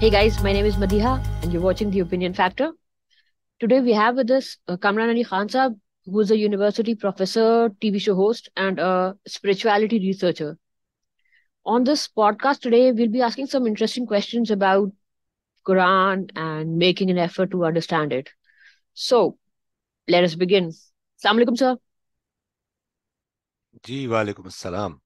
Hey guys, my name is Madiha and you're watching The Opinion Factor. Today we have with us uh, Kamran Ali Khan Saab, who is a university professor, TV show host, and a spirituality researcher. On this podcast today, we'll be asking some interesting questions about Quran and making an effort to understand it. So, let us begin. Assalamu alaikum, sir. Ji, wa alaikum assalam.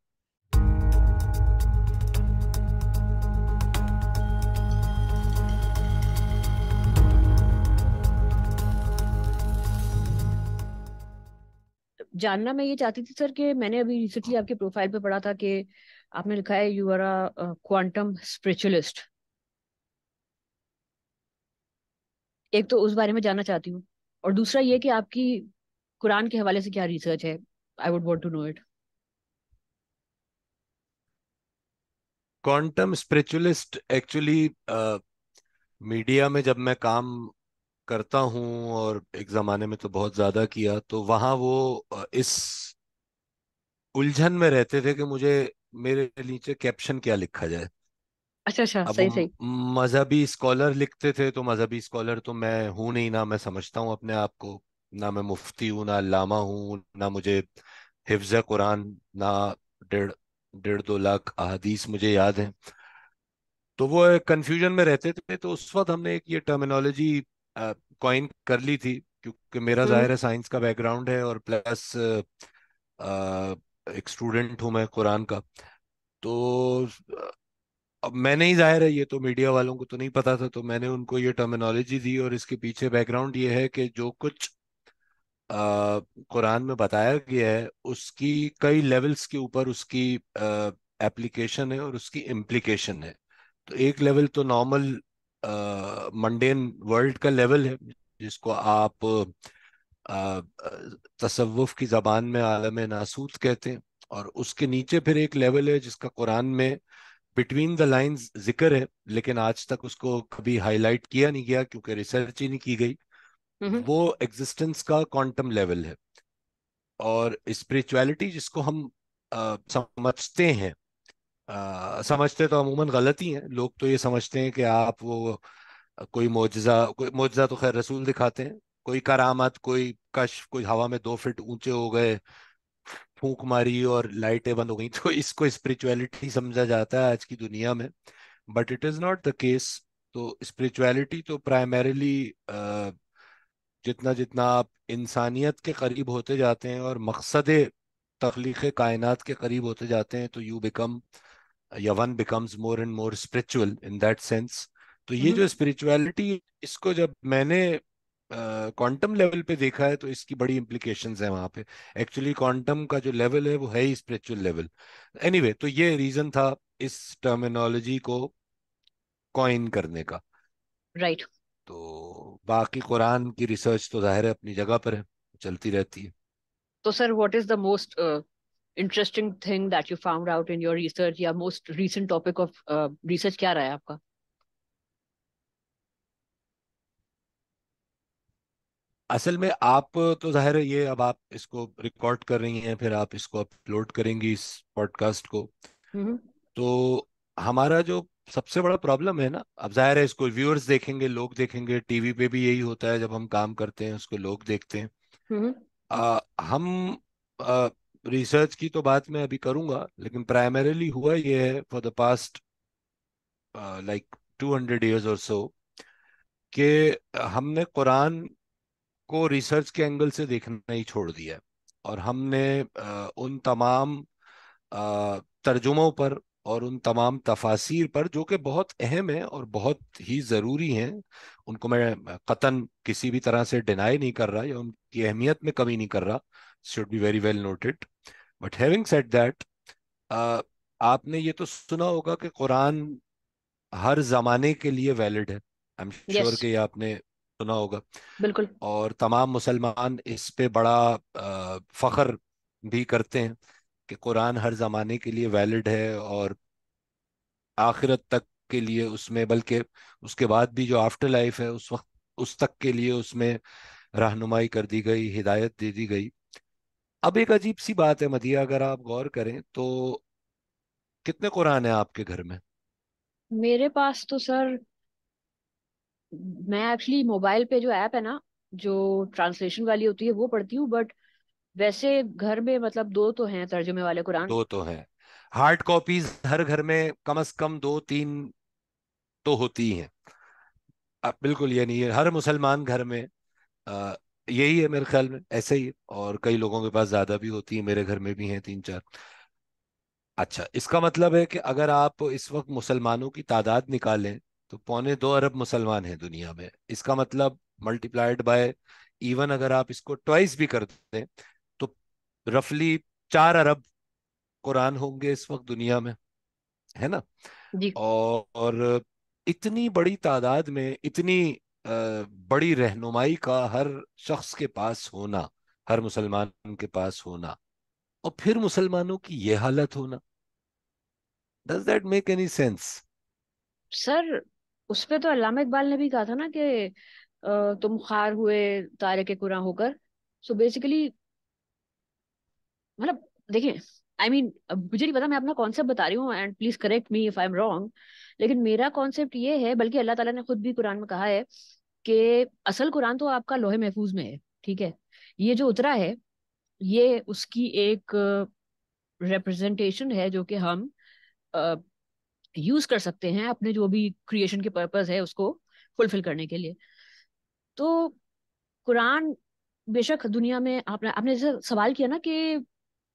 जानना मैं ये चाहती थी sir कि मैंने अभी recently आपके profile पे पढ़ा था कि आपने लिखा है you are a quantum spiritualist एक तो उस बारे में जानना चाहती हूँ और दूसरा ये कि आपकी कुरान के हवाले से क्या रिसर्च है I would want to know it quantum spiritualist actually media में जब मैं काम करता हूँ और एक ज़माने में तो बहुत ज़्यादा किया तो वहाँ वो इस उलझन में रहते थे कि मुझे मेरे नीचे कैप्शन क्या लिखा जाए अच्छा अच्छा अब सही सही मजहबी स्कॉलर लिखते थे तो मजहबी स्कॉलर तो मैं हूँ नहीं ना मैं समझता हूँ अपने आप को ना मैं मुफ्ती हूँ ना लामा हूँ ना मुझे हिफ्ज कुरान ना डेढ़ डेढ़ दो लाख अहदीस मुझे याद है तो वो कन्फ्यूजन में रहते थे तो उस वक्त हमने एक ये टर्मिनोलॉजी कॉइन कर ली थी क्योंकि मेरा हम्म। जाहिर है साइंस का बैकग्राउंड है और प्लस एक स्टूडेंट हूँ मैं कुरान का तो अब मैंने ही जाहिर है ये तो मीडिया वालों को तो नहीं पता था तो मैंने उनको ये टर्मिनोलॉजी दी और इसके पीछे बैकग्राउंड ये है कि जो कुछ आ, कुरान में बताया गया है उसकी कई लेवल्स के ऊपर उसकी एप्लीकेशन है और उसकी इम्प्लीकेशन है तो एक लेवल तो नॉर्मल मंडेन वर्ल्ड का लेवल है जिसको आप तसव्वुफ की ज़बान में आलम नासूत कहते हैं और उसके नीचे फिर एक लेवल है जिसका कुरान में बिटवीन द लाइंस जिक्र है लेकिन आज तक उसको कभी हाईलाइट किया नहीं गया क्योंकि रिसर्च ही नहीं की गई वो एग्जिस्टेंस का क्वांटम लेवल है और स्पिरिचुअलिटी जिसको हम आ, समझते हैं आ, समझते तो अमूमन गलत ही हैं लोग तो ये समझते हैं कि आप वो कोई मुआजा कोई मुआजा तो खैर रसूल दिखाते हैं कोई करामत कोई कश कोई हवा में दो फिट ऊंचे हो गए फूक मारी और लाइटें बंद हो गई तो इसको स्पिरिचुअलिटी समझा जाता है आज की दुनिया में but it is not the case तो स्पिरिचुअलिटी तो प्राइमरीली जितना जितना आप इंसानियत के करीब होते जाते हैं और मकसद तख्लीक कायनात के करीब होते जाते हैं तो you become one becomes more and more spiritual in that sense तो ये जो स्पिरिचुअलिटी mm-hmm. इसको जब मैंने क्वांटम uh, लेवल पे देखा है तो इसकी बड़ी इम्प्लीकेशन है वहां पे एक्चुअली क्वांटम का जो लेवल है वो है ही स्पिरिचुअल लेवल एनीवे तो ये रीजन था इस टर्मिनोलॉजी को कॉइन करने का राइट right. तो बाकी कुरान की रिसर्च तो जाहिर है अपनी जगह पर है चलती रहती है तो sir what is the most interesting thing that you found out in your research या most recent topic of uh, research क्या रहा है आपका असल में आप तो जाहिर है ये अब आप इसको रिकॉर्ड कर रही हैं फिर आप इसको अपलोड करेंगी इस पॉडकास्ट को हम्म। तो हमारा जो सबसे बड़ा प्रॉब्लम है ना अब जाहिर है इसको व्यूअर्स देखेंगे लोग देखेंगे टीवी पे भी यही होता है जब हम काम करते हैं उसको लोग देखते हैं आ, हम्म। हम आ, रिसर्च की तो बात मैं अभी करूंगा लेकिन प्राइमरीली हुआ ये है for the past like two hundred years और सो कि हमने कुरान को रिसर्च के एंगल से देखना ही छोड़ दिया और हमने uh, उन तमाम uh, तर्जुमों पर और उन तमाम तफासिर पर जो कि बहुत अहम है और बहुत ही ज़रूरी हैं उनको मैं कतन किसी भी तरह से डिनाई नहीं कर रहा या उनकी अहमियत में कमी नहीं कर रहा should be very well noted but having said that आपने ये तो सुना होगा कि कुरान हर जमाने के लिए वैलिड है आई एम श्योर कि आपने सुना होगा बिल्कुल और तमाम मुसलमान इस पे बड़ा आ, फखर भी करते हैं कि कुरान हर ज़माने के लिए वैलिड है और आखिरत तक के लिए उसमें बल्कि उसके बाद भी जो आफ्टर लाइफ है उस वक्त उस तक के लिए उसमें रहनुमाई कर दी गई हिदायत दे दी गई अब एक अजीब सी बात है मदिया अगर आप गौर करें तो कितने कुरान है आपके घर में मेरे पास तो सर मैं एक्चुअली मोबाइल पे जो ऐप है ना जो ट्रांसलेशन वाली होती है वो पढ़ती हूँ बट वैसे घर में मतलब दो तो हैं तर्जुमे वाले कुरान दो तो हैं हार्ड कॉपीज हर घर में कम से कम दो तीन तो होती हैं बिल्कुल ये नहीं है हर मुसलमान घर में यही है मेरे ख्याल में ऐसे ही और कई लोगों के पास ज्यादा भी होती है मेरे घर में भी हैं तीन चार अच्छा इसका मतलब है कि अगर आप इस वक्त मुसलमानों की तादाद निकालें तो पौने दो अरब मुसलमान हैं दुनिया में इसका मतलब मल्टीप्लाइड बाय इवन अगर आप इसको ट्वाइस भी करते हैं रफली चार अरब कुरान होंगे इस वक्त दुनिया में है ना और, और इतनी बड़ी तादाद में इतनी बड़ी रहनुमाई का हर शख्स के पास होना हर मुसलमान के पास होना और फिर मुसलमानों की यह हालत होना does that make any sense sir उस पे तो अल्लामा इकबाल ने भी कहा था ना कि तुम खार हुए तारे के कुरा होकर सो बेसिकली मतलब देखिए आई मीन मुझे नहीं पता मैं अपना कॉन्सेप्ट बता रही हूँ and please correct me if I am wrong लेकिन मेरा कॉन्सेप्ट ये है बल्कि अल्लाह ताला ने खुद भी कुरान में कहा है कि असल कुरान तो आपका लोहे महफूज में है ठीक है ये जो उतरा है ये उसकी एक रिप्रेजेंटेशन है जो कि हम यूज कर सकते हैं अपने जो भी क्रिएशन के पर्पज है उसको फुलफिल करने के लिए तो कुरान बेशक दुनिया में आपने आपने जैसे सवाल किया ना कि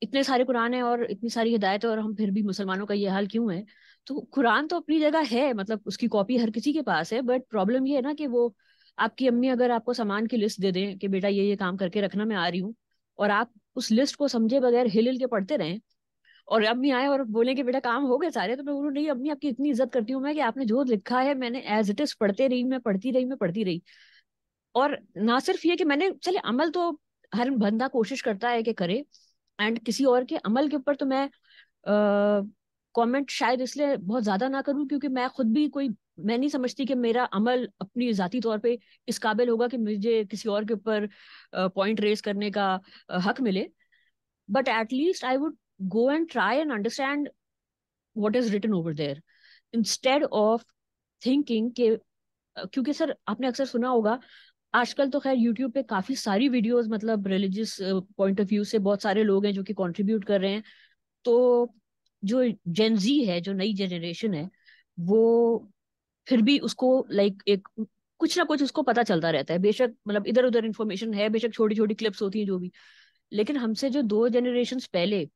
इतने सारे कुरान है और इतनी सारी हिदायत है और हम फिर भी मुसलमानों का ये हाल क्यों है तो कुरान तो अपनी जगह है मतलब उसकी कॉपी हर किसी के पास है बट प्रॉब्लम ये है ना कि वो आपकी अम्मी अगर आपको सामान की लिस्ट दे दें कि बेटा ये ये काम करके रखना मैं आ रही हूँ और आप उस लिस्ट को समझे बगैर हिल हिल के पढ़ते रहें और अम्मी आए और बोले कि बेटा काम हो गए सारे तो मैं बोलूँ नहीं अम्मी आपकी इतनी इज्जत करती हूँ मैं कि आपने जो लिखा है मैंने एज इट इज पढ़ते रही मैं पढ़ती रही मैं पढ़ती रही और ना सिर्फ ये कि मैंने चले अमल तो हर बंदा कोशिश करता है कि करे एंड किसी और के अमल के ऊपर तो मैं कमेंट शायद इसलिए बहुत ज्यादा ना करूं क्योंकि मैं खुद भी कोई मैं नहीं समझती कि मेरा अमल अपनी जाती तौर पे इस काबिल होगा कि मुझे किसी और के ऊपर पॉइंट रेस करने का हक मिले but at least I would go and try and understand what is written over there instead of thinking के क्योंकि सर आपने अक्सर सुना होगा आजकल तो खैर यूट्यूब पे काफी सारी वीडियोस मतलब रिलीजियस पॉइंट ऑफ व्यू से बहुत सारे लोग हैं जो कि कंट्रीब्यूट कर रहे हैं तो जो जेनजी है जो नई जनरेशन है वो फिर भी उसको लाइक एक कुछ ना कुछ उसको पता चलता रहता है बेशक मतलब इधर उधर इन्फॉर्मेशन है बेशक छोटी छोटी क्लिप्स होती हैं जो भी लेकिन हमसे जो दो जनरेशन पहले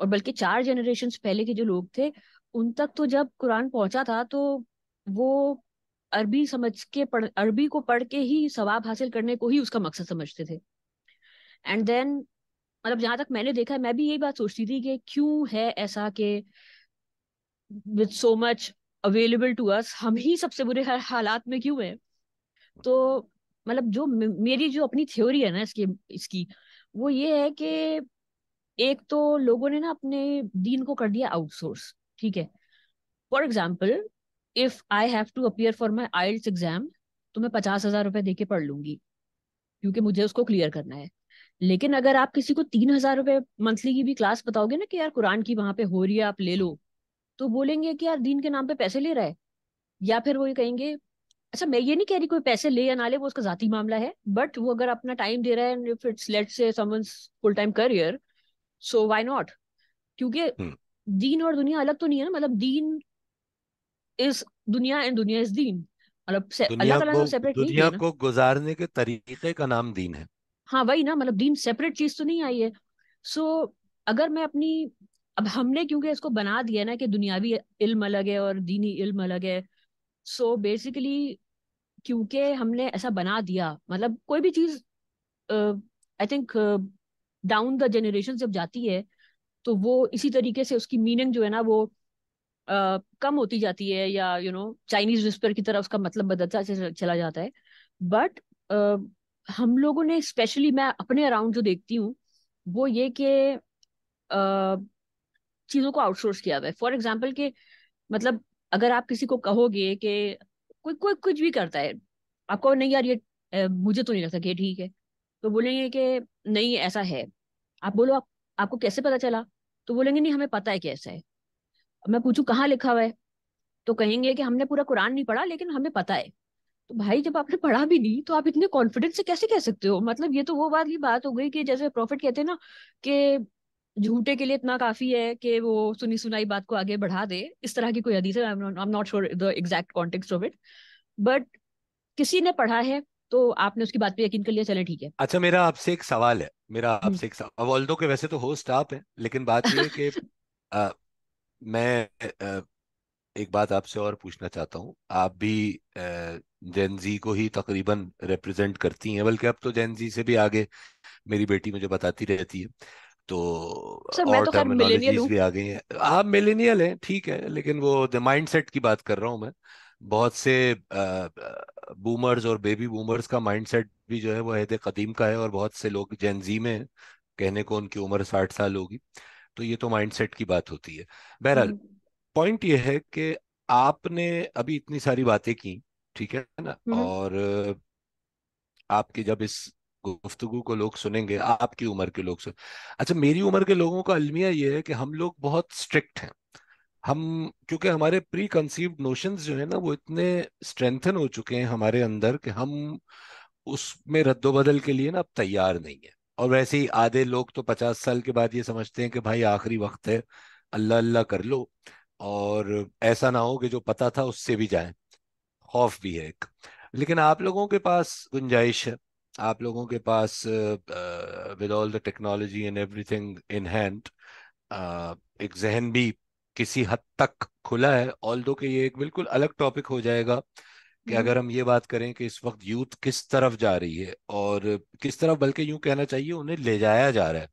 और बल्कि चार जनरेशन पहले के जो लोग थे उन तक तो जब कुरान पहुंचा था तो वो अरबी समझ के पढ़ अरबी को पढ़ के ही सवाब हासिल करने को ही उसका मकसद समझते थे एंड देन मतलब जहां तक मैंने देखा मैं भी यही बात सोचती थी कि क्यों है ऐसा कि with so much available to us हम ही सबसे बुरे हालात में क्यों है तो मतलब जो मेरी जो अपनी थ्योरी है ना इसकी इसकी वो ये है कि एक तो लोगों ने ना अपने दीन को कर दिया आउटसोर्स ठीक है for example if I have to appear for my IELTS exam तो मैं पचास हजार रुपए दे के पढ़ लूंगी क्योंकि मुझे उसको क्लियर करना है लेकिन अगर आप किसी को तीन हजार रुपए मंथली की भी क्लास बताओगे ना कि यार कुरान की वहां पे हो रही है आप ले लो तो बोलेंगे कि यार दीन के नाम पे पैसे ले रहा है या फिर वो ये कहेंगे अच्छा मैं ये नहीं कह रही कोई पैसे ले या ना ले वो उसका जाती मामला है बट वो अगर अपना टाइम दे रहा है if it's say full time career so why not क्योंकि हम्म। दीन और दुनिया अलग तो नहीं है ना मतलब दीन इस दुनिया एंड दुनिया इज दीन मतलब अल्लाह ताला ने सेपरेट नहीं दुनिया को गुजारने के तरीके का नाम दीन है हाँ वही ना मतलब दीन सेपरेट चीज तो नहीं आई है सो so, अगर मैं अपनी अब हमने क्योंकि इसको बना दिया ना कि दुनियावी इल्म अलग है और दीनी इल्म अलग है सो so, बेसिकली क्योंकि हमने ऐसा बना दिया मतलब कोई भी चीज I think down the generation जब जाती है तो वो इसी तरीके से उसकी मीनिंग जो है ना वो कम होती जाती है या यू नो चाइनीज विस्पर की तरह उसका मतलब बदलता चला जाता है बट uh, हम लोगों ने स्पेशली मैं अपने अराउंड जो देखती हूँ वो ये कि uh, चीज़ों को आउटसोर्स किया हुआ है फॉर एग्जाम्पल के मतलब अगर आप किसी को कहोगे कि कोई कोई कुछ भी करता है आपको नहीं यार ये मुझे तो नहीं लगता कि ठीक है तो बोलेंगे कि नहीं ऐसा है आप बोलो आप, आपको कैसे पता चला तो बोलेंगे नहीं हमें पता है कि ऐसा है मैं पूछू कहाँ लिखा हुआ है तो कहेंगे कि हमने पूरा कुरान नहीं पढ़ा लेकिन हमें पता है तो भाई जब आपने पढ़ा भी नहीं तो आप इतने कॉन्फिडेंस से कैसे कह सकते हो मतलब ये तो वो बात की बात हो गई कि जैसे प्रॉफिट कहते हैं ना कि झूठे के लिए इतना काफी है कि वो सुनी सुनाई बात को आगे बढ़ा दे इस तरह की कोई I am not sure the exact context of it but किसी ने पढ़ा है तो आपने उसकी बात पे यकीन कर लिया चले ठीक है अच्छा मेरा आपसे एक सवाल है मेरा हम्म। आपसे एक सवाल के वैसे तो होस्ट आप है लेकिन बात ये है कि मैं एक बात आपसे और पूछना चाहता हूँ आप भी जेनजी को ही तकरीबन रिप्रेजेंट करती हैं बल्कि अब तो जेनजी से भी आगे मेरी बेटी मुझे बताती रहती है तो सर और तो खैर मिलेनियल टर्मिनोलॉजीज भी आ गई हैं आप हाँ, मिलेनियल हैं ठीक है लेकिन वो द माइंड सेट की बात कर रहा हूँ मैं बहुत से बूमर्स और बेबी बूमर्स का माइंड सेट भी जो है वो अहद कदीम का है और बहुत से लोग जेनजी में कहने को उनकी उम्र साठ साल होगी तो ये तो माइंडसेट की बात होती है बहरहाल पॉइंट हम्म। ये है कि आपने अभी इतनी सारी बातें की ठीक है ना हम्म। और आपके जब इस गुफ्तगु को लोग सुनेंगे आपकी उम्र के लोग सुन अच्छा मेरी उम्र के लोगों का अलमिया ये है कि हम लोग बहुत स्ट्रिक्ट हैं हम क्योंकि हमारे प्री कंसीव नोशन जो है ना वो इतने स्ट्रेंथन हो चुके हैं हमारे अंदर कि हम उसमें रद्दोबदल के लिए ना अब तैयार नहीं है और वैसे ही आधे लोग तो पचास साल के बाद ये समझते हैं कि भाई आखिरी वक्त है अल्लाह अल्लाह कर लो और ऐसा ना हो कि जो पता था उससे भी जाए खौफ भी है एक लेकिन आप लोगों के पास गुंजाइश है आप लोगों के पास with all the technology and everything in hand एक जहन भी किसी हद तक खुला है ऑल दो कि ये एक बिल्कुल अलग टॉपिक हो जाएगा कि अगर हम ये बात करें कि इस वक्त यूथ किस तरफ जा रही है और किस तरफ बल्कि यूं कहना चाहिए उन्हें ले जाया जा रहा है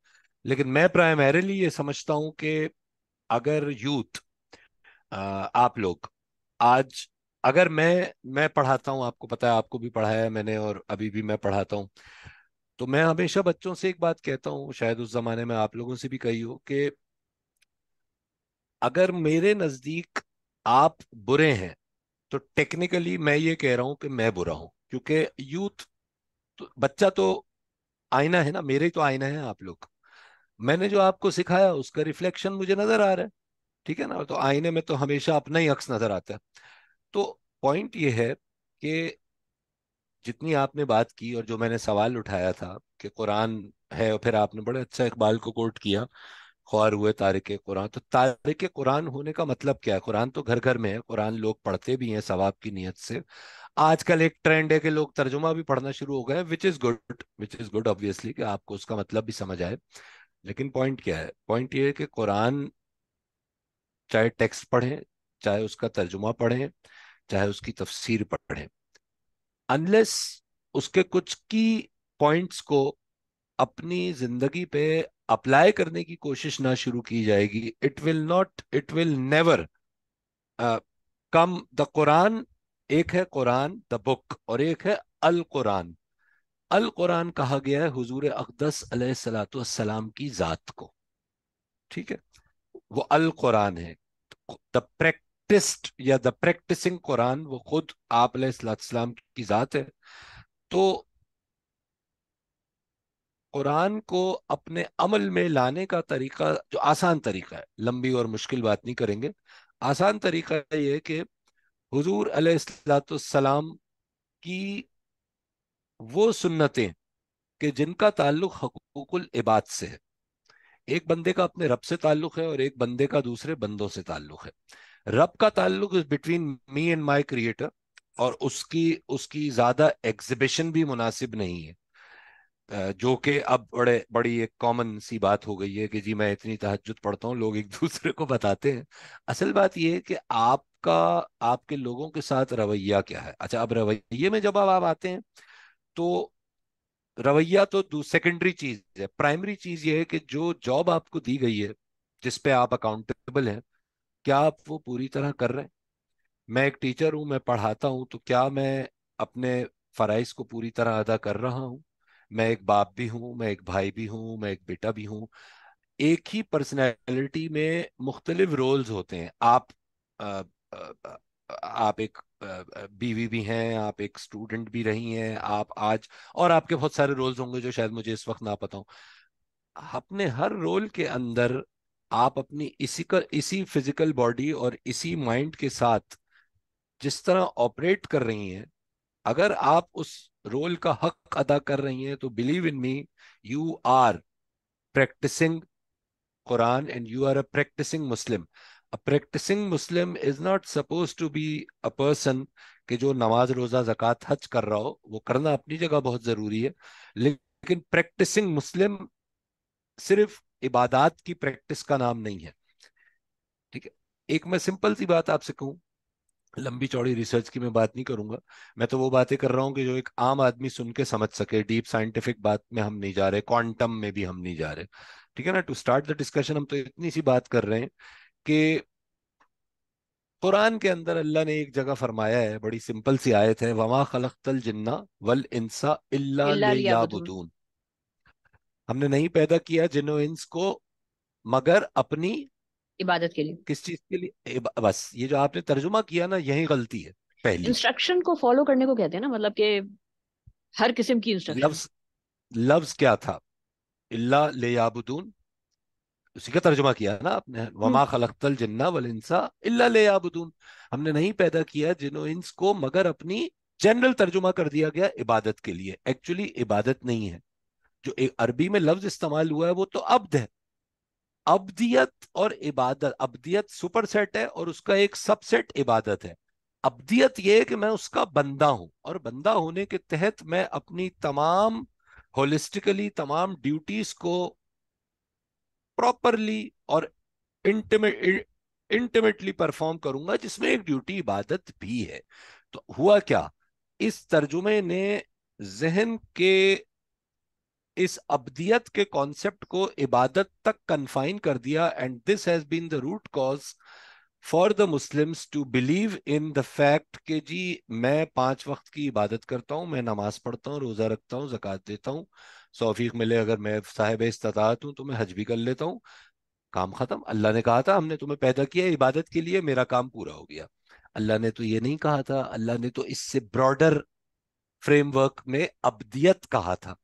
लेकिन मैं प्राइमरीली ये समझता हूं कि अगर यूथ आप लोग आज अगर मैं मैं पढ़ाता हूं आपको पता है आपको भी पढ़ाया मैंने और अभी भी मैं पढ़ाता हूं तो मैं हमेशा बच्चों से एक बात कहता हूं शायद उस जमाने में आप लोगों से भी कही हो कि अगर मेरे नजदीक आप बुरे हैं तो टेक्निकली मैं ये कह रहा हूं कि मैं बुरा हूं क्योंकि यूथ तो, बच्चा तो आईना है ना मेरे तो आईना है आप लोग मैंने जो आपको सिखाया उसका रिफ्लेक्शन मुझे नजर आ रहा है ठीक है ना तो आईने में तो हमेशा अपना ही अक्स नजर आता है तो पॉइंट ये है कि जितनी आपने बात की और जो मैंने सवाल उठाया था कि कुरान है और फिर आपने बड़े अच्छा इकबाल को कोट किया ख्वार हुए तारिक कुरान तो तारिक कुरान होने का मतलब क्या है कुरान तो घर घर में है कुरान लोग पढ़ते भी हैं सवाब की नीयत से आजकल एक ट्रेंड है कि लोग तर्जुमा भी पढ़ना शुरू हो गए which is good which is good obviously कि आपको उसका मतलब भी समझ आए लेकिन पॉइंट क्या है पॉइंट ये है कि कुरान चाहे टेक्स्ट पढ़ें चाहे उसका तर्जुमा पढ़ें चाहे उसकी तफसीर पढ़ें अनलेस उसके कुछ की पॉइंट्स को अपनी जिंदगी पे अप्लाई करने की कोशिश ना शुरू की जाएगी it will not it will never come the Quran एक है कुरान द बुक और एक है अल कुरान अल कुरान कहा गया है हुजूर अकदस सलाम की जात को ठीक है वो अल कुरान है the practised or the practising Quran वो खुद आप सलाम की जात है तो कुरान को अपने अमल में लाने का तरीका जो आसान तरीका है लंबी और मुश्किल बात नहीं करेंगे आसान तरीका ये है कि हजूर अलैहिस्सलाम की वो सुन्नतें कि जिनका ताल्लुक हकूकुल इबाद से है एक बंदे का अपने रब से ताल्लुक है और एक बंदे का दूसरे बंदों से ताल्लुक है रब का ताल्लुक is between me and my creator और उसकी उसकी ज्यादा एग्जिबिशन भी मुनासिब नहीं है जो कि अब बड़े बड़ी एक कॉमन सी बात हो गई है कि जी मैं इतनी तहजद पढ़ता हूँ लोग एक दूसरे को बताते हैं असल बात यह है कि आपका आपके लोगों के साथ रवैया क्या है अच्छा अब रवैये में जब आप आते हैं तो रवैया तो सेकेंडरी चीज है प्राइमरी चीज ये है कि जो जॉब आपको दी गई है जिसपे आप अकाउंटेबल हैं क्या आप वो पूरी तरह कर रहे हैं मैं एक टीचर हूँ मैं पढ़ाता हूँ तो क्या मैं अपने फ़राइज़ को पूरी तरह अदा कर रहा हूँ मैं एक बाप भी हूँ मैं एक भाई भी हूँ मैं एक बेटा भी हूँ एक ही पर्सनैलिटी में मुख्तलिफ रोल्स होते हैं आप आ, आ, आप एक बीवी भी हैं आप एक स्टूडेंट भी रही हैं आप आज और आपके बहुत सारे रोल्स होंगे जो शायद मुझे इस वक्त ना पता हूँ अपने हर रोल के अंदर आप अपनी इसी कर, इसी फिजिकल बॉडी और इसी माइंड के साथ जिस तरह ऑपरेट कर रही हैं अगर आप उस रोल का हक अदा कर रही हैं तो believe in me you are practising Quran and you are a practising Muslim a practising Muslim is not suppose to be a person कि जो नमाज रोज़ा जक़ात हज कर रहा हो वो करना अपनी जगह बहुत ज़रूरी है लेकिन प्रैक्टिसिंग मुस्लिम सिर्फ इबादत की प्रैक्टिस का नाम नहीं है ठीक है एक मैं सिंपल सी बात आपसे कहूँ लंबी चौड़ी रिसर्च की मैं बात नहीं करूंगा मैं तो वो बातें कर रहा हूँ कि जो एक आम आदमी सुन के समझ सके डीप साइंटिफिक बात में हम नहीं जा रहे क्वांटम में भी हम नहीं जा रहे ठीक है ना टू स्टार्ट द डिस्कशन हम तो इतनी सी बात कर रहे हैं कि कुरान के अंदर अल्लाह ने एक जगह फरमाया है बड़ी सिंपल सी आयत है वमा खलखतल जिन्ना वल इंसा इल्ला हमने नहीं पैदा किया जिनो इंस को मगर अपनी इबादत के लिए किस चीज के लिए बस ये जो आपने तर्जुमा किया ना यही गलती है पहली इंस्ट्रक्शन को फॉलो करने को कहते हैं ना मतलब के हर किस्म की इंस्ट्रक्शन लफ्ज लफ्ज क्या था इल्ला ले याबुदून उसी का तर्जुमा किया ना आपने हम्म। वमा खलकतल जिन्ना वल इंसा इल्ला ले याबुदून हमने नहीं पैदा किया जिनो इंस को मगर अपनी जनरल तर्जुमा कर दिया गया इबादत के लिए एक्चुअली इबादत नहीं है जो एक अरबी में लफ्ज इस्तेमाल हुआ है वो तो अब्द है अब्दियत और इबादत अब्दियत सुपरसेट है और उसका एक सबसेट इबादत है अब्दियत यह है कि मैं उसका बंदा हूं और बंदा होने के तहत मैं अपनी तमाम होलिस्टिकली तमाम ड्यूटीज को प्रॉपरली और इंटीमेट इंटीमेटली परफॉर्म करूंगा जिसमें एक ड्यूटी इबादत भी है तो हुआ क्या इस तर्जुमे ने जहन के इस अबदियत के कॉन्सेप्ट को इबादत तक कन्फाइन कर दिया and this has been the root cause for the Muslims to believe in the fact के जी मैं पांच वक्त की इबादत करता हूँ मैं नमाज पढ़ता हूँ रोज़ा रखता हूँ जक़ात देता हूँ सौफीक मिले अगर मैं साहिब इस्तात हूँ तो मैं हज भी कर लेता हूँ काम ख़त्म अल्लाह ने कहा था हमने तुम्हें पैदा किया इबादत के लिए मेरा काम पूरा हो गया अल्लाह ने तो ये नहीं कहा था अल्लाह ने तो इससे ब्रॉडर फ्रेमवर्क में अबदियत कहा था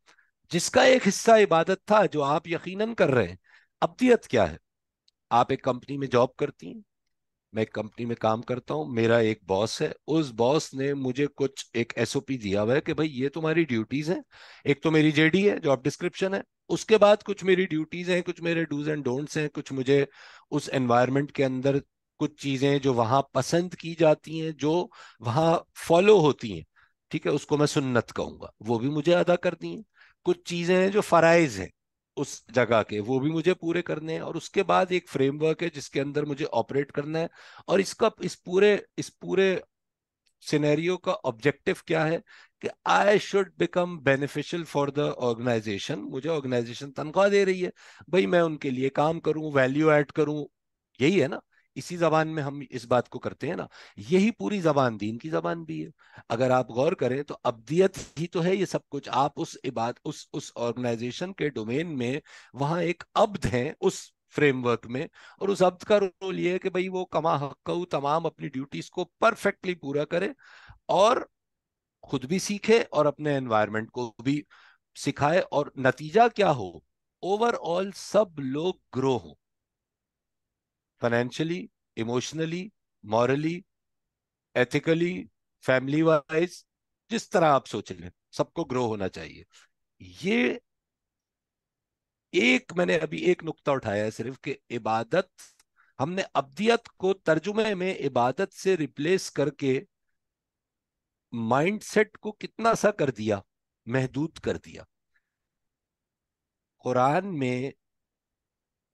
जिसका एक हिस्सा इबादत था जो आप यकीनन कर रहे हैं अबियत क्या है आप एक कंपनी में जॉब करती हैं मैं एक कंपनी में काम करता हूँ मेरा एक बॉस है उस बॉस ने मुझे कुछ एक एसओपी दिया हुआ है कि भाई ये तुम्हारी ड्यूटीज हैं एक तो मेरी जेडी है जॉब डिस्क्रिप्शन है उसके बाद कुछ मेरी ड्यूटीज हैं कुछ मेरे डूज एंड डोंट्स हैं कुछ मुझे उस एनवायरनमेंट के अंदर कुछ चीजें जो वहां पसंद की जाती हैं जो वहां फॉलो होती हैं ठीक है उसको मैं सुन्नत कहूंगा वो भी मुझे अदा करती है कुछ चीजें हैं जो फराइज हैं उस जगह के वो भी मुझे पूरे करने हैं और उसके बाद एक फ्रेमवर्क है जिसके अंदर मुझे ऑपरेट करना है और इसका इस पूरे इस पूरे सिनेरियो का ऑब्जेक्टिव क्या है कि I should become beneficial for the organisation मुझे ऑर्गेनाइजेशन तनख्वाह दे रही है भाई मैं उनके लिए काम करूं वैल्यू ऐड करूं यही है ना इसी जबान में हम इस बात को करते हैं ना यही पूरी जबान दीन की जबान भी है अगर आप गौर करें तो अब्दियत ही तो है ये सब कुछ आप उस इबाद उस उस ऑर्गेनाइजेशन के डोमेन में वहां एक अब्द है उस फ्रेमवर्क में और उस अब्द का रोल ये है कि भाई वो कमा हक तमाम अपनी ड्यूटीज को परफेक्टली पूरा करे और खुद भी सीखे और अपने एनवायरमेंट को भी सिखाए और नतीजा क्या हो ओवरऑल सब लोग ग्रो हो financially emotionally morally ethically family wise जिस तरह आप सोच लें सबको ग्रो होना चाहिए ये एक मैंने अभी एक नुकता उठाया है सिर्फ कि इबादत हमने अब्दियत को तर्जुमे में इबादत से रिप्लेस करके माइंडसेट को कितना सा कर दिया महदूद कर दिया कुरान में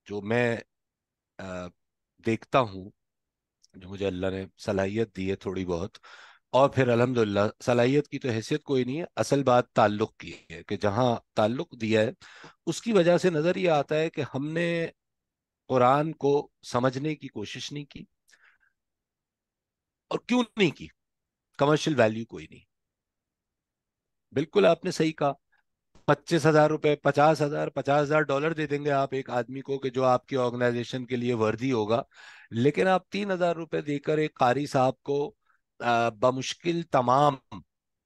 जो मैं देखता हूँ जो मुझे अल्लाह ने सलाहियत दी है थोड़ी बहुत और फिर अलहमदिल्ला सलाहियत की तो हैसियत कोई नहीं है असल बात ताल्लुक की है कि जहाँ ताल्लुक दिया है उसकी वजह से नज़र ये आता है कि हमने कुरान को समझने की कोशिश नहीं की और क्यों नहीं की कमर्शियल वैल्यू कोई नहीं बिल्कुल आपने सही कहा पच्चीस हजार रुपए पचास हजार पचास हजार डॉलर दे देंगे आप एक आदमी को कि जो आपकी ऑर्गेनाइजेशन के लिए वर्दी होगा लेकिन आप तीन हजार रुपए देकर एक कारी साहब को बमुश्किल तमाम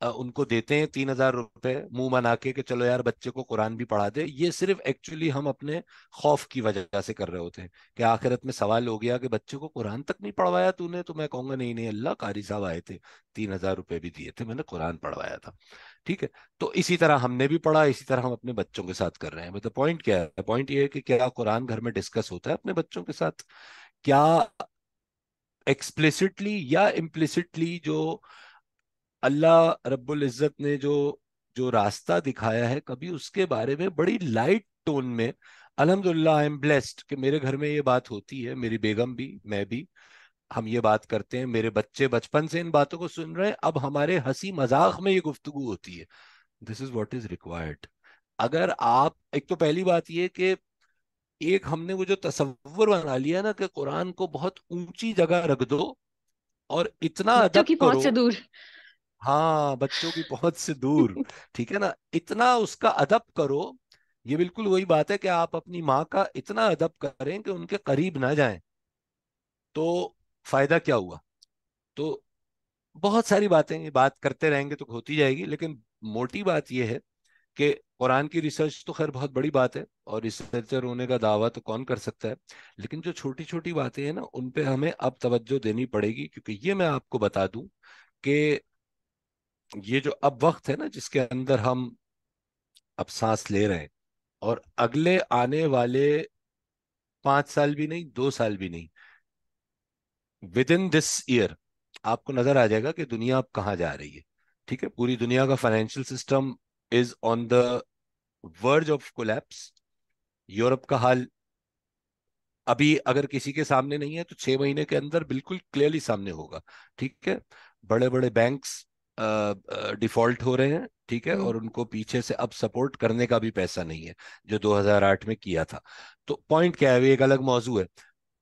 उनको देते हैं तीन हजार रुपए मुंह बना के कि चलो यार बच्चे को कुरान भी पढ़ा दे ये सिर्फ एक्चुअली हम अपने खौफ की वजह से कर रहे होते हैं कि आखिरत में सवाल हो गया कि बच्चे को कुरान तक नहीं पढ़वाया तूने तो मैं कहूंगा नहीं नहीं अल्लाह कारी साहब आए थे तीन हजार रुपए भी दिए थे मैंने कुरान पढ़वाया था ठीक है तो इसी तरह हमने भी पढ़ा इसी तरह हम अपने बच्चों के साथ कर रहे हैं मतलब पॉइंट क्या है पॉइंट ये है कि क्या कुरान घर में डिस्कस होता है अपने बच्चों के साथ क्या एक्सप्लिसिटली या इम्प्लिसिटली जो अल्लाह रब्बुल इज़्ज़त ने जो जो रास्ता दिखाया है कभी उसके बारे में बड़ी लाइट टोन में अलहमदुल्ला आई एम ब्लेस्ड कि मेरे घर में ये बात होती है मेरी बेगम भी मैं भी हम ये बात करते हैं मेरे बच्चे बचपन से इन बातों को सुन रहे हैं अब हमारे हंसी मजाक में ये गुफ्तु होती है this is what is required अगर आप एक तो पहली बात ये कि एक हमने वो जो तस्वर बना लिया ना कि कुरान को बहुत ऊंची जगह रख दो और इतना अदब करो दूर हाँ बच्चों की पहुंच से दूर ठीक है ना इतना उसका अदब करो ये बिल्कुल वही बात है कि आप अपनी माँ का इतना अदब करें कि उनके करीब ना जाएं तो फायदा क्या हुआ तो बहुत सारी बातें ये बात करते रहेंगे तो होती जाएगी लेकिन मोटी बात यह है कि कुरान की रिसर्च तो खैर बहुत बड़ी बात है और रिसर्चर होने का दावा तो कौन कर सकता है लेकिन जो छोटी छोटी बातें हैं ना उन पे हमें अब तवज्जो देनी पड़ेगी क्योंकि ये मैं आपको बता दूं कि ये जो अब वक्त है ना जिसके अंदर हम अब सांस ले रहे हैं और अगले आने वाले पांच साल भी नहीं दो साल भी नहीं विद इन दिस ईयर आपको नजर आ जाएगा कि दुनिया अब कहाँ जा रही है ठीक है पूरी दुनिया का financial system is on the verge of collapse Europe का हाल अभी अगर किसी के सामने नहीं है तो छह महीने के अंदर बिल्कुल क्लियरली सामने होगा ठीक है बड़े बड़े बैंक्स डिफॉल्ट हो रहे हैं ठीक है और हम्म। उनको पीछे से अब सपोर्ट करने का भी पैसा नहीं है जो 2008 में किया था तो पॉइंट क्या है एक अलग मौजू है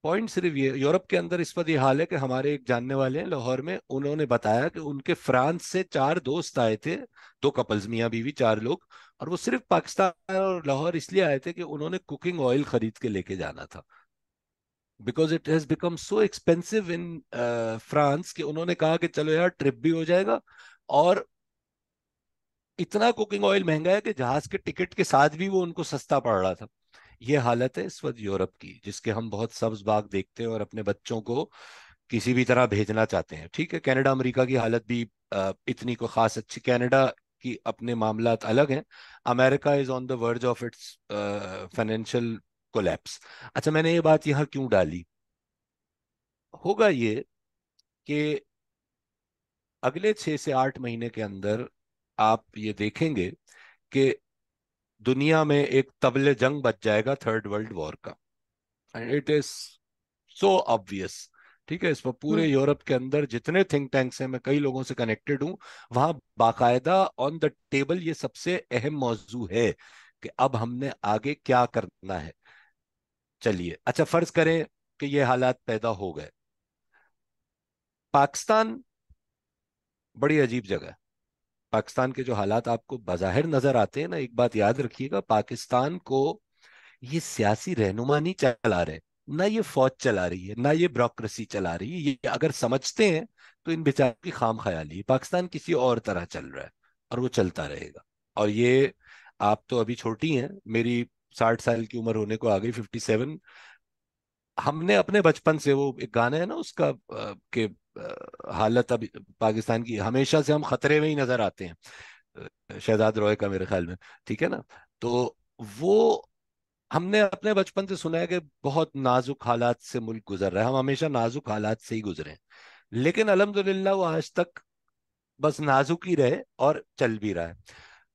पॉइंट सिर्फ ये यूरोप के अंदर इस वक्त ये हाल है कि हमारे एक जानने वाले हैं लाहौर में उन्होंने बताया कि उनके फ्रांस से चार दोस्त आए थे दो कपल्स मियाँ बीवी चार लोग और वो सिर्फ पाकिस्तान और लाहौर इसलिए आए थे कि उन्होंने कुकिंग ऑयल खरीद के लेके जाना था because it has become so expensive in France कि उन्होंने कहा कि चलो यार ट्रिप भी हो जाएगा और इतना कुकिंग ऑयल महंगा है कि जहाज के टिकट के साथ भी वो उनको सस्ता पड़ रहा था ये हालत है इस वक्त यूरोप की जिसके हम बहुत सब्ज बाग देखते हैं और अपने बच्चों को किसी भी तरह भेजना चाहते हैं ठीक है कनाडा अमेरिका की हालत भी इतनी को खास अच्छी कनाडा की अपने मामला अलग हैं America is on the verge of its financial collapse अच्छा मैंने ये बात यहां क्यों डाली होगा ये कि अगले छह से आठ महीने के अंदर आप ये देखेंगे कि दुनिया में एक तबले जंग बच जाएगा थर्ड वर्ल्ड वॉर का end it is so obvious ठीक है इस पर पूरे हम्म। यूरोप के अंदर जितने थिंक टैंक्स हैं मैं कई लोगों से कनेक्टेड हूँ वहां बाकायदा ऑन द टेबल ये सबसे अहम मौजू है कि अब हमने आगे क्या करना है चलिए अच्छा फर्ज करें कि ये हालात पैदा हो गए पाकिस्तान बड़ी अजीब जगह है पाकिस्तान के जो हालात आपको बाहिर नजर आते हैं ना एक बात याद रखिएगा पाकिस्तान को ये सियासी रहनुमा नहीं चला रहे ना ये फौज चला रही है ना ये ब्रोक्रेसी चला रही है ये अगर समझते हैं तो इन बेचारों की खाम ख्याली है पाकिस्तान किसी और तरह चल रहा है और वो चलता रहेगा और ये आप तो अभी छोटी हैं मेरी साठ साल की उम्र होने को आ गई फिफ्टी सेवन हमने अपने बचपन से वो एक गाना है ना उसका के हालत अब पाकिस्तान की हमेशा से हम खतरे में ही नजर आते हैं शहजाद रॉय का मेरे ख्याल में ठीक है ना तो वो हमने अपने बचपन से सुना है कि बहुत नाजुक हालात से मुल्क गुजर रहा है हम हमेशा नाजुक हालात से ही गुजरे लेकिन अलहमदुल्ला वो आज तक बस नाजुक ही रहे और चल भी रहा है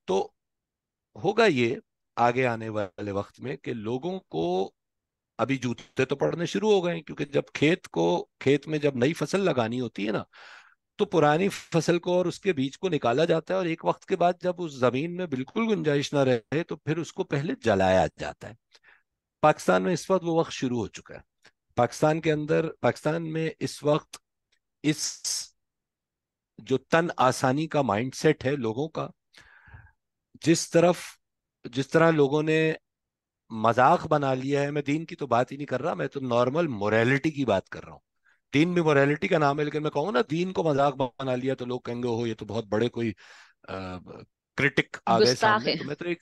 तो होगा ये आगे आने वाले वक्त में कि लोगों को अभी जूते तो पड़ने शुरू हो गए क्योंकि जब खेत को खेत में जब नई फसल लगानी होती है ना तो पुरानी फसल को और उसके बीज को निकाला जाता है और एक वक्त के बाद जब उस जमीन में बिल्कुल गुंजाइश ना रहे तो फिर उसको पहले जलाया जाता है पाकिस्तान में इस वक्त वो वक्त शुरू हो चुका है पाकिस्तान के अंदर पाकिस्तान में इस वक्त इस जो तन आसानी का माइंडसेट है लोगों का जिस तरफ जिस तरह लोगों ने मजाक बना लिया है मैं दीन की तो बात ही नहीं कर रहा मैं तो नॉर्मल मोरालिटी की बात कर रहा हूँ दीन भी मोरालिटी का नाम है लेकिन मैं कहूँ ना दीन को मजाक बना लिया तो लोग कहेंगे हो ये तो बहुत बड़े कोई आ, क्रिटिक आ गए सामने तो मैं तो एक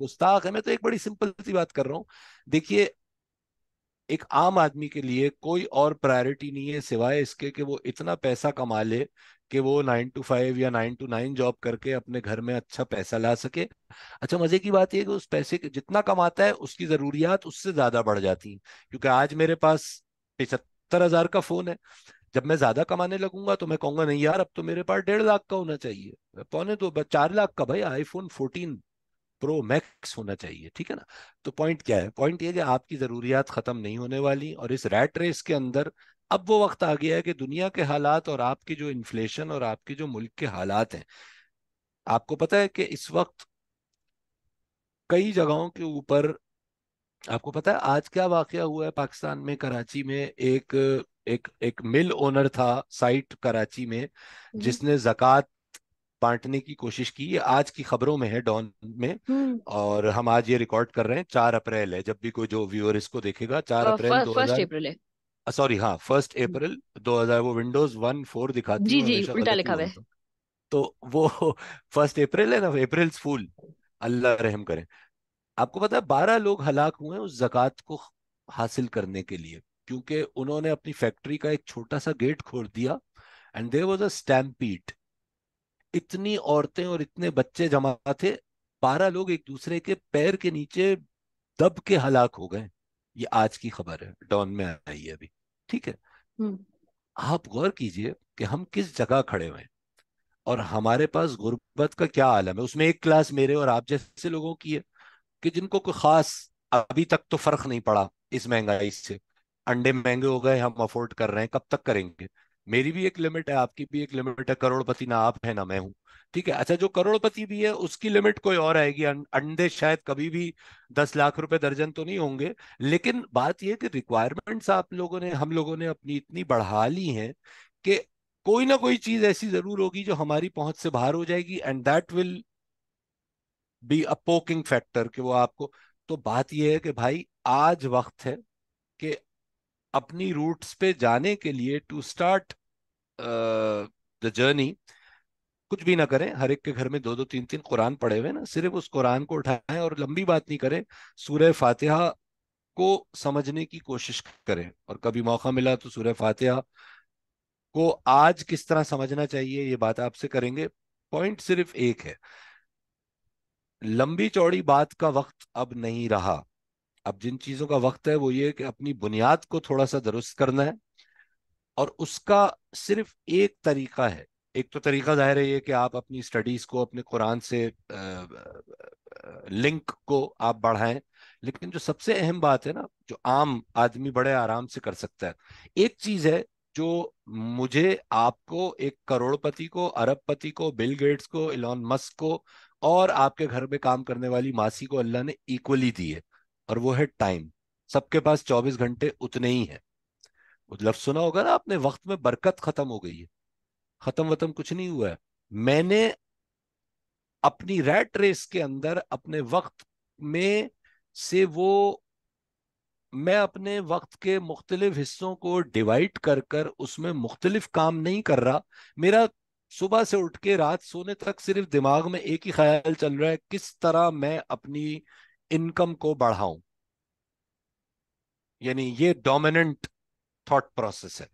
गुस्ताख है मैं तो एक बड़ी सिंपल सी बात कर रहा हूँ देखिए एक आम आदमी के लिए कोई और प्रायोरिटी नहीं है सिवाय इसके कि वो इतना पैसा कमा ले कि वो नाइन टू फाइव या नाइन टू नाइन जॉब करके अपने घर में अच्छा पैसा ला सके अच्छा मजे की बात यह कि उस पैसे के जितना कमाता है उसकी जरूरियात उससे ज्यादा बढ़ जाती हैं क्योंकि आज मेरे पास पिछहत्तर हजार का फोन है जब मैं ज्यादा कमाने लगूंगा तो मैं कहूंगा नहीं यार अब तो मेरे पास डेढ़ लाख का होना चाहिए पौने दो तो, चार लाख का भाई आईफोन फोर्टीन प्रो मैक्स होना चाहिए ठीक है ना तो पॉइंट क्या है पॉइंट ये कि आपकी ज़रूरियात ख़त्म नहीं होने वाली और इस रैट रेस के अंदर अब वो वक्त आ गया है कि दुनिया के हालात और आपकी जो इन्फ्लेशन और आपके जो मुल्क के हालात हैं आपको पता है कि इस वक्त कई जगहों के ऊपर आपको पता है आज क्या वाक़ हुआ है पाकिस्तान में कराची में एक एक एक मिल ओनर था साइट कराची में हम्म। जिसने जक़ात बांटने की कोशिश की ये आज की खबरों में है डॉन में हम्म। और हम आज ये रिकॉर्ड कर रहे हैं चार अप्रैल है जब भी कोई जो व्यूअर इसको देखेगा चार अप्रैल दो हजार सॉरी हाँ फर्स्ट हम्म। अप्रैल हजार वो विंडोज वन फोर दिखाती जी जी उल्टा लिखा है तो, तो वो फर्स्ट अप्रैल है ना अप्रैल फूल अल्लाह रहम करें आपको पता है बारह लोग हलाक हुए उस जक़ात को हासिल करने के लिए क्योंकि उन्होंने अपनी फैक्ट्री का एक छोटा सा गेट खोल दिया एंड देर वॉज अ स्टैम्पीट इतनी औरतें और इतने बच्चे जमा थे बारह लोग एक दूसरे के पैर के नीचे दब के हलाक हो गए ये आज की खबर है डॉन में आई है अभी ठीक है हम्म। आप गौर कीजिए कि हम किस जगह खड़े हुए और हमारे पास गुर्बत का क्या आलम है उसमें एक क्लास मेरे और आप जैसे लोगों की है कि जिनको कोई खास अभी तक तो फर्क नहीं पड़ा इस महंगाई से अंडे महंगे हो गए हम अफोर्ड कर रहे हैं कब तक करेंगे मेरी भी एक लिमिट है आपकी भी एक लिमिट है करोड़पति ना आप है ना मैं हूं ठीक है अच्छा जो करोड़पति भी है उसकी लिमिट कोई और आएगी अं-, अंडे शायद कभी भी दस लाख रुपए दर्जन तो नहीं होंगे लेकिन बात यह कि रिक्वायरमेंट्स आप लोगों ने हम लोगों ने अपनी इतनी बढ़ा ली है कि कोई ना कोई चीज ऐसी जरूर होगी जो हमारी पहुंच से बाहर हो जाएगी and that will be a poking factor कि वो आपको तो बात यह है कि भाई आज वक्त है अपनी रूट्स पे जाने के लिए टू स्टार्ट द जर्नी कुछ भी ना करें हर एक के घर में दो दो तीन तीन कुरान पढ़े हुए ना सिर्फ उस कुरान को उठाएं और लंबी बात नहीं करें सूर्य फातिहा को समझने की कोशिश करें और कभी मौका मिला तो सूर्य फातिहा को आज किस तरह समझना चाहिए ये बात आपसे करेंगे पॉइंट सिर्फ एक है लंबी चौड़ी बात का वक्त अब नहीं रहा अब जिन चीजों का वक्त है वो ये कि अपनी बुनियाद को थोड़ा सा दुरुस्त करना है और उसका सिर्फ एक तरीका है एक तो तरीका जाहिर है ये कि आप अपनी स्टडीज को अपने कुरान से लिंक को आप बढ़ाएं लेकिन जो सबसे अहम बात है ना जो आम आदमी बड़े आराम से कर सकता है एक चीज है जो मुझे आपको एक करोड़पति को अरबपति को बिल गेट्स को इलॉन मस्क को और आपके घर में काम करने वाली मासी को अल्लाह ने इक्वली दी है और वो है टाइम सबके पास चौबीस घंटे उतने ही हैं मतलब सुना होगा ना आपने वक्त में बरकत खत्म हो गई है खत्म वतम कुछ नहीं हुआ है मैंने अपनी रेट रेस के अंदर अपने वक्त में से वो मैं अपने वक्त के मुख्तलिफ हिस्सों को डिवाइड कर कर उसमें मुख्तलिफ काम नहीं कर रहा मेरा सुबह से उठ के रात सोने तक सिर्फ दिमाग में एक ही ख्याल चल रहा है किस तरह मैं अपनी इनकम को बढ़ाऊं यानी ये डोमिनेंट थॉट प्रोसेस है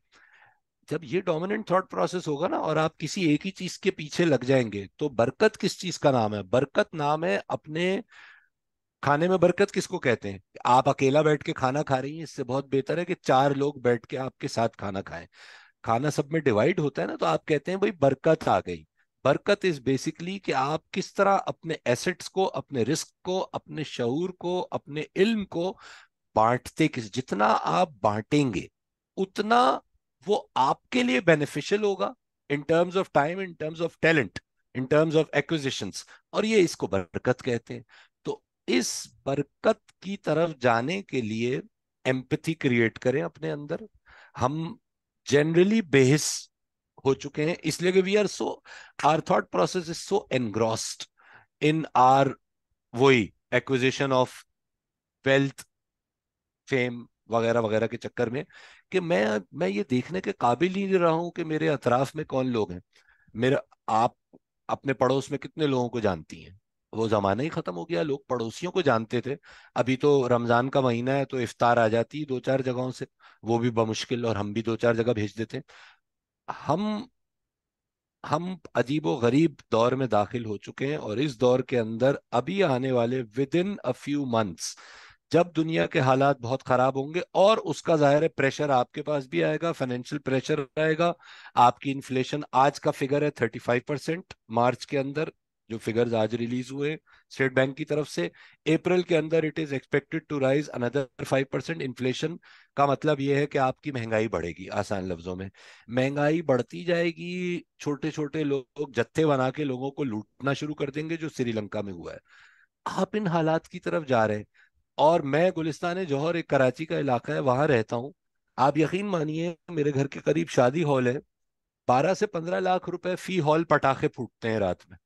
जब ये डोमिनेंट थॉट प्रोसेस होगा ना और आप किसी एक ही चीज के पीछे लग जाएंगे तो बरकत किस चीज का नाम है बरकत नाम है अपने खाने में बरकत किसको कहते हैं आप अकेला बैठ के खाना खा रही हैं इससे बहुत बेहतर है कि चार लोग बैठ के आपके साथ खाना खाएं खाना सब में डिवाइड होता है ना तो आप कहते हैं भाई बरकत आ गई बरकत इज बेसिकली कि आप किस तरह अपने एसेट्स को अपने रिस्क को अपने शूर को अपने इल्म को बांटते किस जितना आप बांटेंगे उतना वो आपके लिए बेनिफिशियल होगा in terms of time in terms of talent in terms of acquisition और ये इसको बरकत कहते हैं तो इस बरकत की तरफ जाने के लिए एम्पथी क्रिएट करें अपने अंदर हम जनरली बेहिस हो चुके हैं इसलिए कि we are so our thought process is so engrossed in our वही एक्विजिशन ऑफ वेल्थ फेम वगैरह वगैरह के चक्कर में कि मैं मैं ये देखने के काबिल ही नहीं रहा हूँ कि मेरे अतराफ में कौन लोग हैं मेरा आप अपने पड़ोस में कितने लोगों को जानती हैं वो जमाना ही खत्म हो गया लोग पड़ोसियों को जानते थे अभी तो रमजान का महीना है तो इफ्तार आ जाती है दो चार जगहों से वो भी बमुश्किल और हम भी दो चार जगह भेज देते हम हम अजीबो गरीब दौर में दाखिल हो चुके हैं और इस दौर के अंदर अभी आने वाले within a few months जब दुनिया के हालात बहुत खराब होंगे और उसका जाहिर है प्रेशर आपके पास भी आएगा फाइनेंशियल प्रेशर आएगा आपकी इन्फ्लेशन आज का फिगर है थर्टी फाइव परसेंट मार्च के अंदर जो फिगर्स आज रिलीज हुए स्टेट बैंक की तरफ से अप्रैल के अंदर it is expected to rise another five percent inflation का मतलब ये है कि आपकी महंगाई बढ़ेगी आसान लफ्जों में महंगाई बढ़ती जाएगी छोटे छोटे लोग जत्थे बना के लोगों को लूटना शुरू कर देंगे जो श्रीलंका में हुआ है आप इन हालात की तरफ जा रहे हैं और मैं गुलिस्तान जौहर एक कराची का इलाका है वहां रहता हूँ आप यकीन मानिए मेरे घर के करीब शादी हॉल है बारह से पंद्रह लाख रुपए फी हॉल पटाखे फूटते हैं रात में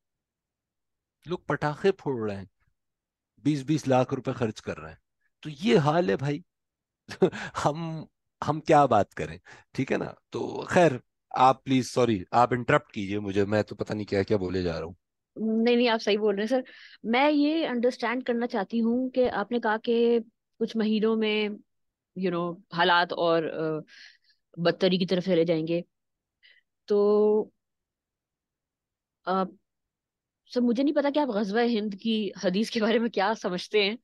लोग पटाखे फोड़ रहे हैं बीस बीस लाख रुपए खर्च कर रहे हैं तो ये हाल है भाई हम हम क्या बात करें ठीक है ना तो खैर आप प्लीज सॉरी आप इंटरप्ट कीजिए मुझे मैं तो पता नहीं क्या क्या बोले जा रहा हूँ नहीं नहीं आप सही बोल रहे हैं सर मैं ये अंडरस्टैंड करना चाहती हूँ कि आपने कहा कि कुछ महीनों में यू नो हालात और बदतरी की तरफ चले जाएंगे तो आप सर मुझे नहीं पता कि आप गजवा हिंद की हदीस के बारे में क्या समझते हैं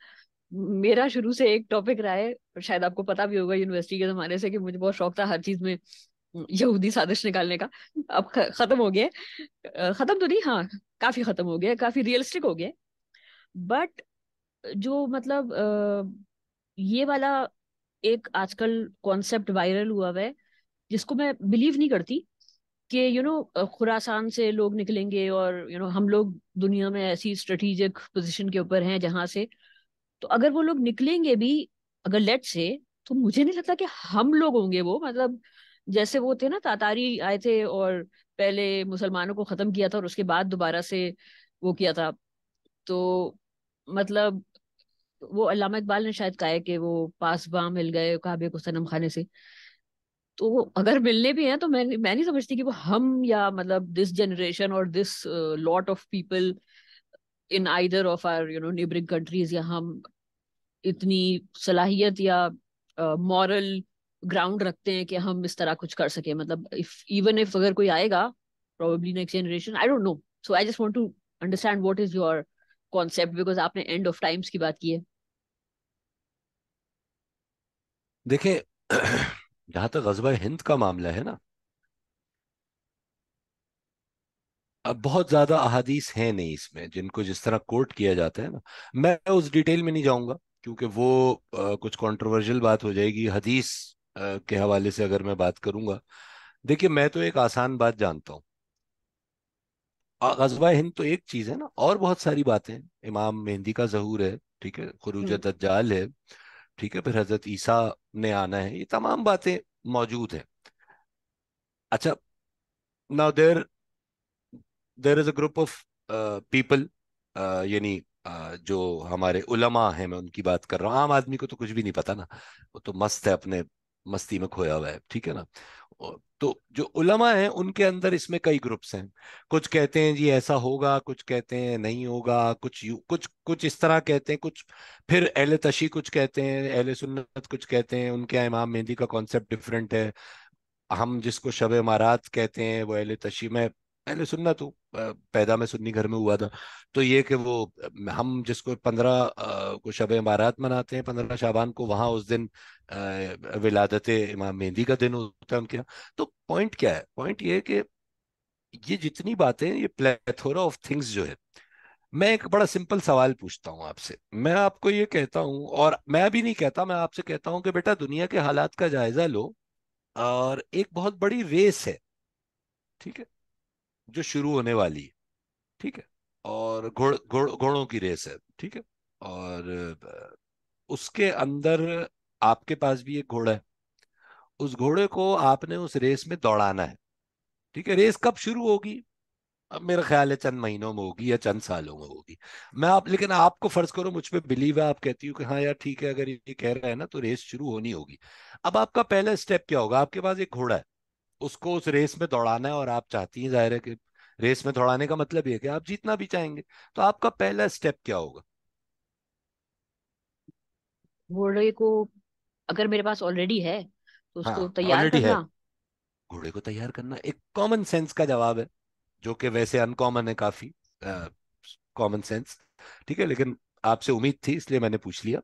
मेरा शुरू से एक टॉपिक रहा है शायद आपको पता भी होगा यूनिवर्सिटी के जमाने से कि मुझे बहुत शौक था हर चीज में हम्म, यहूदी साजिश निकालने का अब खत्म हो गया खत्म तो नहीं हाँ काफी खत्म हो गया काफी रियलिस्टिक हो गया बट जो मतलब ये वाला एक आजकल कॉन्सेप्ट वायरल हुआ हुआ है जिसको मैं बिलीव नहीं करती कि यू नो खुरासान से लोग निकलेंगे और यू you नो know, हम लोग दुनिया में ऐसी स्ट्रेटेजिक पोजीशन के ऊपर हैं जहां से तो अगर वो लोग निकलेंगे भी अगर लेट से तो मुझे नहीं लगता कि हम लोग होंगे वो मतलब जैसे वो थे ना तातारी आए थे और पहले मुसलमानों को खत्म किया था और उसके बाद दोबारा से वो किया था तो मतलब वो अलामा इकबाल ने शायद कहा है कि वो पास बाम मिल गए काबे को सनम खाने से तो अगर मिलने भी हैं तो मैं मैं नहीं समझती कि वो हम या मतलब दिस जनरेशन और this lot of people in either of our you know neighbouring countries या हम इतनी सलाहियत या मॉरल uh, ग्राउंड रखते हैं कि हम इस तरह कुछ कर सके मतलब इफ इवन इफ अगर कोई आएगा probably next generation I don't know so I just want to understand what is your concept because आपने एंड ऑफ टाइम्स की बात की है देखें जहां तक तो गजबा हिंद का मामला है ना अब बहुत ज्यादा अहादीस है नहीं इसमें जिनको जिस तरह कोर्ट किया जाता है ना मैं उस डिटेल में नहीं जाऊंगा क्योंकि वो आ, कुछ कंट्रोवर्शियल बात हो जाएगी हदीस आ, के हवाले से अगर मैं बात करूंगा देखिए मैं तो एक आसान बात जानता हूं गजबा हिंद तो एक चीज है ना और बहुत सारी बातें इमाम मेहंदी का जहूर है ठीक है खरूज हम्म। दज्जाल है ठीक है फिर हजरत ईसा ने आना है ये तमाम बातें मौजूद हैं अच्छा now there there is a group of people यानी uh, जो हमारे उलमा हैं मैं उनकी बात कर रहा हूँ आम आदमी को तो कुछ भी नहीं पता ना वो तो मस्त है अपने मस्ती में खोया हुआ है ठीक है ना तो जो उलमा हैं उनके अंदर इसमें कई ग्रुप्स हैं कुछ कहते हैं जी ऐसा होगा कुछ कहते हैं नहीं होगा कुछ यू, कुछ कुछ इस तरह कहते हैं कुछ फिर एहल तशी कुछ कहते हैं एहल सुन्नत कुछ कहते हैं उनके यहाँ इमाम मेहंदी का कॉन्सेप्ट डिफरेंट है हम जिसको शब महाराज कहते हैं वो एहल तशी में पहले सुनना तो पैदा में सुन्नी घर में हुआ था तो ये कि वो हम जिसको पंद्रह को शब इमारात मनाते हैं पंद्रह शाबान को वहाँ उस दिन विलादत इमाम मेहंदी का दिन होता है उनके यहाँ तो पॉइंट क्या है पॉइंट ये है कि ये जितनी बातें ये प्लेथोरा ऑफ थिंग्स जो है मैं एक बड़ा सिंपल सवाल पूछता हूँ आपसे मैं आपको ये कहता हूँ और मैं भी नहीं कहता मैं आपसे कहता हूँ कि बेटा दुनिया के हालात का जायजा लो और एक बहुत बड़ी रेस है ठीक है जो शुरू होने वाली है ठीक है और घोड़ गोड़, घोड़ों की रेस है ठीक है और उसके अंदर आपके पास भी एक घोड़ा है उस घोड़े को आपने उस रेस में दौड़ाना है ठीक है रेस कब शुरू होगी अब मेरा ख्याल है चंद महीनों में होगी या चंद सालों में होगी मैं आप लेकिन आपको फर्ज करो मुझ पर बिलीव है आप कहती हो कि हाँ यार ठीक है अगर ये कह रहा है ना तो रेस शुरू होनी होगी अब आपका पहला स्टेप क्या होगा आपके पास एक घोड़ा है उसको उस रेस में दौड़ाना है और आप चाहती हैं जाहिर है कि रेस में दौड़ाने का मतलब ये है कि आप जीतना भी चाहेंगे तो आपका पहला स्टेप क्या होगा घोड़े को अगर मेरे पास ऑलरेडी है तो उसको हाँ, तैयार करना है घोड़े को तैयार करना एक कॉमन सेंस का जवाब है जो कि वैसे अनकॉमन है काफी कॉमन सेंस ठीक है लेकिन आपसे उम्मीद थी इसलिए मैंने पूछ लिया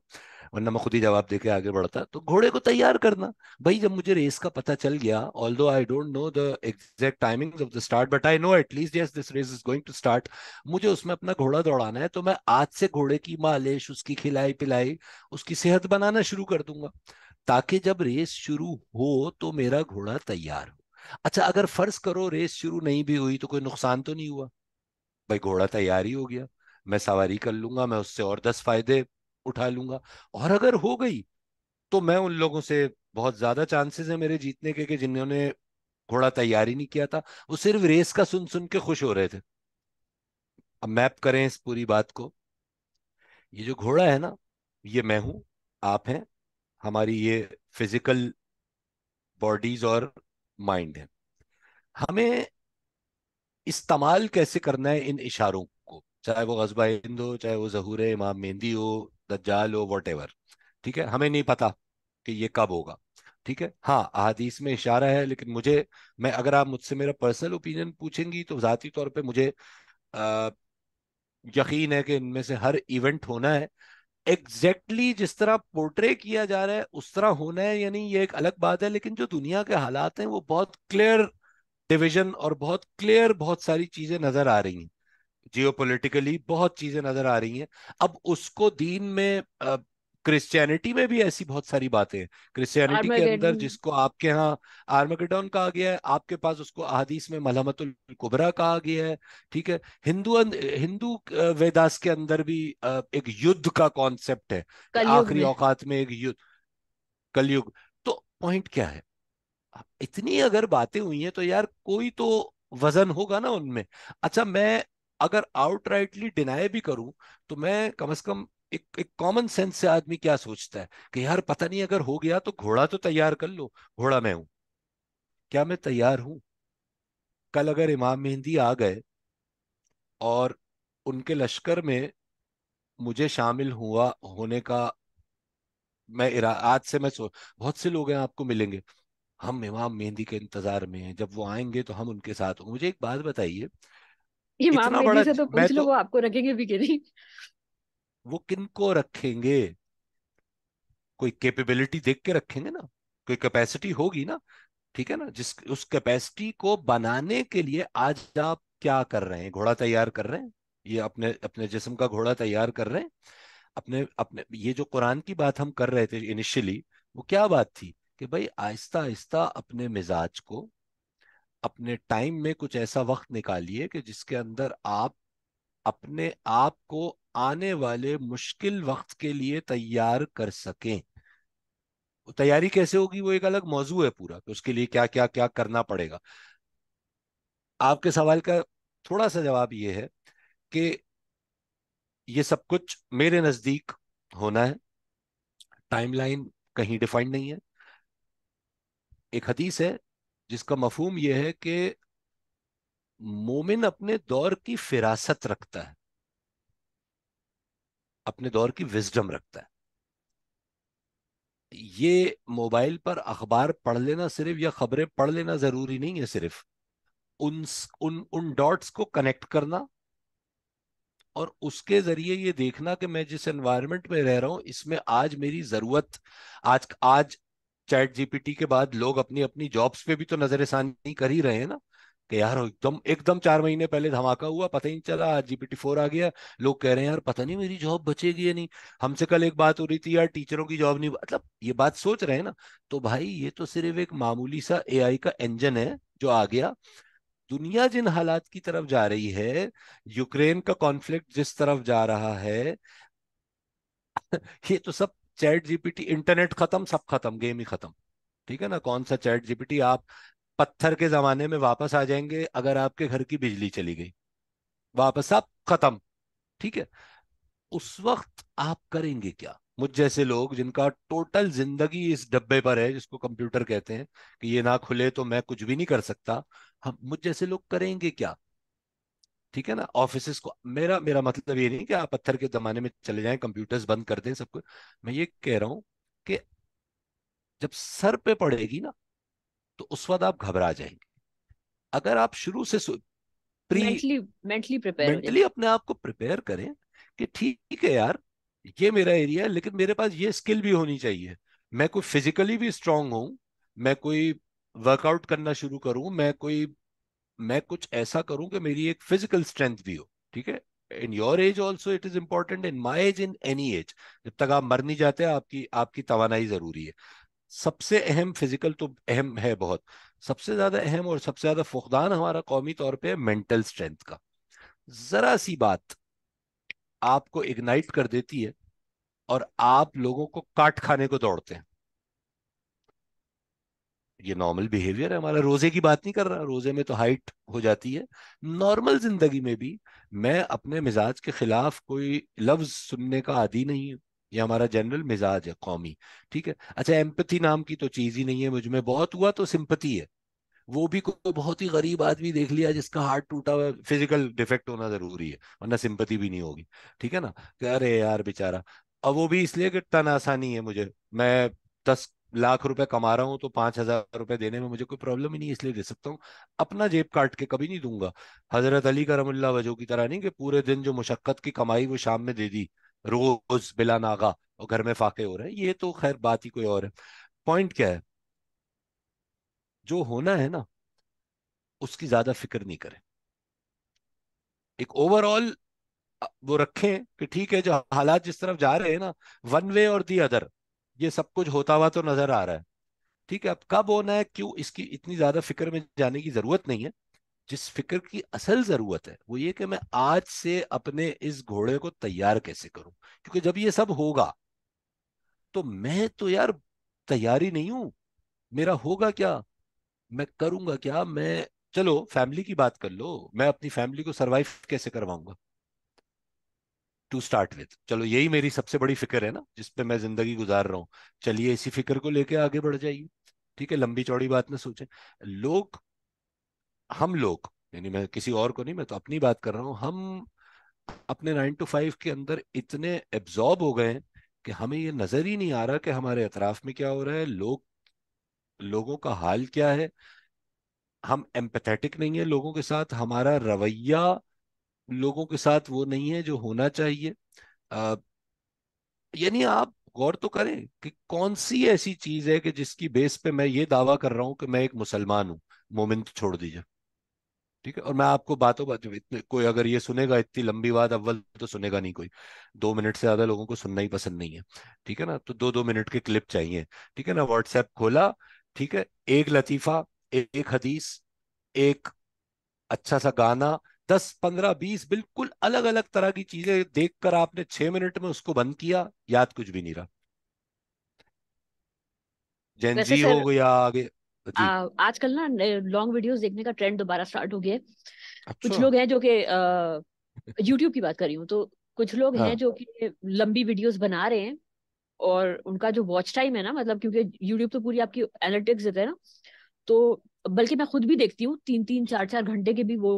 वरना मैं खुद ही जवाब देके आगे बढ़ता तो घोड़े को तैयार करना भाई जब मुझे रेस का पता चल गया although I don't know the exact timing of the start but I know at least yes this race is going to start मुझे उसमें अपना घोड़ा दौड़ाना है तो मैं आज से घोड़े की मालिश उसकी खिलाई पिलाई उसकी सेहत बनाना शुरू कर दूंगा ताकि जब रेस शुरू हो तो मेरा घोड़ा तैयार हो अच्छा अगर फर्ज करो रेस शुरू नहीं भी हुई तो कोई नुकसान तो नहीं हुआ भाई घोड़ा तैयार ही हो गया मैं सवारी कर लूंगा मैं उससे और दस फायदे उठा लूंगा और अगर हो गई तो मैं उन लोगों से बहुत ज्यादा चांसेस है मेरे जीतने के, जिन्होंने घोड़ा तैयारी नहीं किया था वो सिर्फ रेस का सुन सुन के खुश हो रहे थे अब मैप करें इस पूरी बात को ये जो घोड़ा है ना ये मैं हूं आप हैं हमारी ये फिजिकल बॉडीज और माइंड है हमें इस्तेमाल कैसे करना है इन इशारों को चाहे वो गजबा हिंद हो चाहे वो जहूर इमाम मेहंदी हो दज्जाल हो वट ठीक है हमें नहीं पता कि ये कब होगा ठीक है हाँ अहादीस में इशारा है लेकिन मुझे मैं अगर आप मुझसे मेरा पर्सनल ओपिनियन पूछेंगी तो ज़ाती तौर पे मुझे आ, यकीन है कि इनमें से हर इवेंट होना है एग्जैक्टली exactly जिस तरह पोर्ट्रे किया जा रहा है उस तरह होना है यानी ये एक अलग बात है लेकिन जो दुनिया के हालात हैं वो बहुत क्लियर डिविजन और बहुत क्लियर बहुत सारी चीज़ें नज़र आ रही हैं जियोपॉलिटिकली बहुत चीजें नजर आ रही हैं अब उसको दीन में क्रिश्चियनिटी में भी ऐसी बहुत सारी बातें क्रिश्चियनिटी के अंदर जिसको आपके यहाँ आर्मागेडॉन कहा गया है आपके पास उसको अहदीस में मलहमतुल कुबरा कहा गया है ठीक है हिंदू अं, हिंदू वेदास के अंदर भी एक युद्ध का कॉन्सेप्ट है आखिरी औकात में एक युद्ध कलयुग तो पॉइंट क्या है इतनी अगर बातें हुई हैं तो यार कोई तो वजन होगा ना उनमें अच्छा मैं अगर आउटराइटली डिनाई भी करूं तो मैं कम से कम एक एक कॉमन सेंस से आदमी क्या सोचता है कि यार पता नहीं अगर हो गया तो घोड़ा तो तैयार कर लो घोड़ा मैं हूं क्या मैं तैयार हूं कल अगर इमाम मेहंदी आ गए और उनके लश्कर में मुझे शामिल हुआ होने का मैं इरा आज से मैं सोच बहुत से लोग हैं आपको मिलेंगे हम इमाम मेहंदी के इंतजार में हैं जब वो आएंगे तो हम उनके साथ मुझे एक बात बताइए ये इमाम मेहदी से तो पूछ लो तो वो आपको रखेंगे भी कि नहीं वो किनको रखेंगे कोई कैपेबिलिटी देख के रखेंगे ना कोई कैपेसिटी होगी ना ठीक है ना जिस उस कैपेसिटी को बनाने के लिए आज आप क्या कर रहे हैं घोड़ा तैयार कर रहे हैं ये अपने अपने जिस्म का घोड़ा तैयार कर रहे हैं अपने अपने ये जो कुरान की बात हम कर रहे थे इनिशियली वो क्या बात थी कि भाई आहिस्ता आहिस्ता अपने मिजाज को अपने टाइम में कुछ ऐसा वक्त निकालिए कि जिसके अंदर आप अपने आप को आने वाले मुश्किल वक्त के लिए तैयार कर सकें तैयारी कैसे होगी वो एक अलग मौजू है पूरा कि उसके लिए क्या क्या क्या करना पड़ेगा आपके सवाल का थोड़ा सा जवाब ये है कि ये सब कुछ मेरे नजदीक होना है टाइमलाइन कहीं डिफाइंड नहीं है एक हदीस है जिसका मफहम यह है कि मोमिन अपने दौर की फिरासत रखता है अपने दौर की विजडम रखता है ये मोबाइल पर अखबार पढ़ लेना सिर्फ या खबरें पढ़ लेना जरूरी नहीं है सिर्फ उन उन उन डॉट्स को कनेक्ट करना और उसके जरिए ये देखना कि मैं जिस एनवायरनमेंट में रह रहा हूं इसमें आज मेरी जरूरत आज आज चैट जीपीटी के बाद लोग अपनी अपनी जॉब्स पे भी तो नजरसानी कर ही रहे हैं ना कि यार एकदम एकदम चार महीने पहले धमाका हुआ पता ही नहीं चला आज जीपीटी फोर आ गया लोग कह रहे हैं यार पता नहीं मेरी जॉब बचेगी या नहीं हमसे कल एक बात हो रही थी यार टीचरों की जॉब नहीं मतलब ये बात सोच रहे हैं ना तो भाई ये तो सिर्फ एक मामूली सा ए का इंजन है जो आ गया दुनिया जिन हालात की तरफ जा रही है यूक्रेन का कॉन्फ्लिक्ट जिस तरफ जा रहा है ये तो सब चैट जीपीटी इंटरनेट खत्म सब खत्म गेम ही खत्म ठीक है ना कौन सा चैट जीपीटी आप पत्थर के जमाने में वापस आ जाएंगे अगर आपके घर की बिजली चली गई वापस आप खत्म ठीक है उस वक्त आप करेंगे क्या मुझ जैसे लोग जिनका टोटल जिंदगी इस डब्बे पर है जिसको कंप्यूटर कहते हैं कि ये ना खुले तो मैं कुछ भी नहीं कर सकता हम मुझ जैसे लोग करेंगे क्या ठीक है ना ऑफिस को मेरा मेरा मतलब ये नहीं कि आप पत्थर के जमाने में चले जाएं कंप्यूटर्स बंद कर दें सब कुछ मैं ये कह रहा हूं कि जब सर पे पड़ेगी ना तो उस वक्त आप घबरा जाएंगे अगर आप शुरू से प्री मेंटली अपने आप को प्रिपेयर करें कि ठीक है यार ये मेरा एरिया है लेकिन मेरे पास ये स्किल भी होनी चाहिए मैं कोई फिजिकली भी स्ट्रांग हूं मैं कोई वर्कआउट करना शुरू करूं मैं कोई मैं कुछ ऐसा करूं कि मेरी एक फिजिकल स्ट्रेंथ भी हो ठीक है in your age also it is important in my age in any age जब तक आप मर नहीं जाते आपकी आपकी तोानाई जरूरी है सबसे अहम फिजिकल तो अहम है बहुत सबसे ज्यादा अहम और सबसे ज्यादा फुकदान हमारा कौमी तौर पर मेंटल स्ट्रेंथ का जरा सी बात आपको इग्नाइट कर देती है और आप लोगों को काट खाने को दौड़ते हैं ये नॉर्मल बिहेवियर है हमारा रोजे की बात नहीं कर रहा रोजे में तो हाइट हो जाती है नॉर्मल जिंदगी में भी मैं अपने मिजाज के खिलाफ कोई लफ्ज सुनने का आदि नहीं हूँ ये हमारा जनरल मिजाज है कौमी ठीक है अच्छा एम्पति नाम की तो चीज ही नहीं है मुझ में बहुत हुआ तो सिंपति है वो भी कोई बहुत ही गरीब आदमी देख लिया जिसका हार्ट टूटा हुआ फिजिकल डिफेक्ट होना जरूरी है वरना सिंपति भी नहीं होगी ठीक है ना अरे यार बेचारा अब वो भी इसलिए कितना आसानी है मुझे मैं दस लाख रुपए कमा रहा हूँ तो पांच हजार रुपए देने में मुझे कोई प्रॉब्लम ही नहीं इसलिए दे सकता हूँ अपना जेब काट के कभी नहीं दूंगा हजरत अली रमुल्ला वजह की तरह नहीं कि पूरे दिन जो मुशक्कत की कमाई वो शाम में दे दी रोज बिला नागा और घर में फाके हो रहे हैं ये तो खैर बात ही कोई और है पॉइंट क्या है जो होना है ना उसकी ज्यादा फिक्र नहीं करें एक ओवरऑल वो रखें कि ठीक है जो हालात जिस तरफ जा रहे हैं ना वन वे और दी अदर ये सब कुछ होता हुआ तो नजर आ रहा है ठीक है अब कब होना है क्यों इसकी इतनी ज्यादा फिक्र में जाने की जरूरत नहीं है जिस फिक्र की असल जरूरत है वो ये कि मैं आज से अपने इस घोड़े को तैयार कैसे करूं क्योंकि जब ये सब होगा तो मैं तो यार तैयारी नहीं हूं मेरा होगा क्या मैं करूंगा क्या मैं चलो फैमिली की बात कर लो मैं अपनी फैमिली को सरवाइव कैसे करवाऊंगा टू स्टार्ट विथ चलो यही मेरी सबसे बड़ी फिक्र है ना जिसपे मैं जिंदगी गुजार रहा हूँ चलिए इसी फिक्र को लेके आगे बढ़ जाइए ठीक है लंबी चौड़ी बात ना सोचे लोग हम लोग यानी मैं किसी और को नहीं मैं तो अपनी बात कर रहा हूँ हम अपने नाइन टू फाइव के अंदर इतने एब्जॉर्ब हो गए कि हमें ये नजर ही नहीं आ रहा कि हमारे अतराफ में क्या हो रहा है लोग लोगों का हाल क्या है हम एम्पथेटिक नहीं है लोगों के साथ हमारा रवैया लोगों के साथ वो नहीं है जो होना चाहिए यानी आप गौर तो करें कि कौन सी ऐसी चीज है कि जिसकी बेस पे मैं ये दावा कर रहा हूं कि मैं एक मुसलमान हूं मोमिन तो छोड़ दीजिए ठीक है और मैं आपको बातों बात इतने कोई अगर ये सुनेगा इतनी लंबी बात अव्वल तो सुनेगा नहीं कोई दो मिनट से ज्यादा लोगों को सुनना ही पसंद नहीं है ठीक है ना तो दो दो मिनट के क्लिप चाहिए ठीक है ना व्हाट्सएप खोला ठीक है एक लतीफा एक हदीस एक अच्छा सा गाना दस पंद्रह बीस बिल्कुल अलग अलग तरह की चीजें देखकर आपने छह मिनट में उसको बंद किया याद कुछ भी नहीं रहा जेनजी हो गया आगे आजकल ना लॉन्ग वीडियोस देखने का ट्रेंड दोबारा स्टार्ट हो गया अच्छा। कुछ लोग हैं जो कि यूट्यूब की बात कर रही हूँ तो कुछ लोग हाँ। हैं जो कि लंबी वीडियोस बना रहे हैं और उनका जो वॉच टाइम है ना मतलब क्योंकि यूट्यूब तो पूरी आपकी एनालिटिक्स देता है ना तो बल्कि मैं खुद भी देखती हूँ तीन तीन चार चार घंटे के भी वो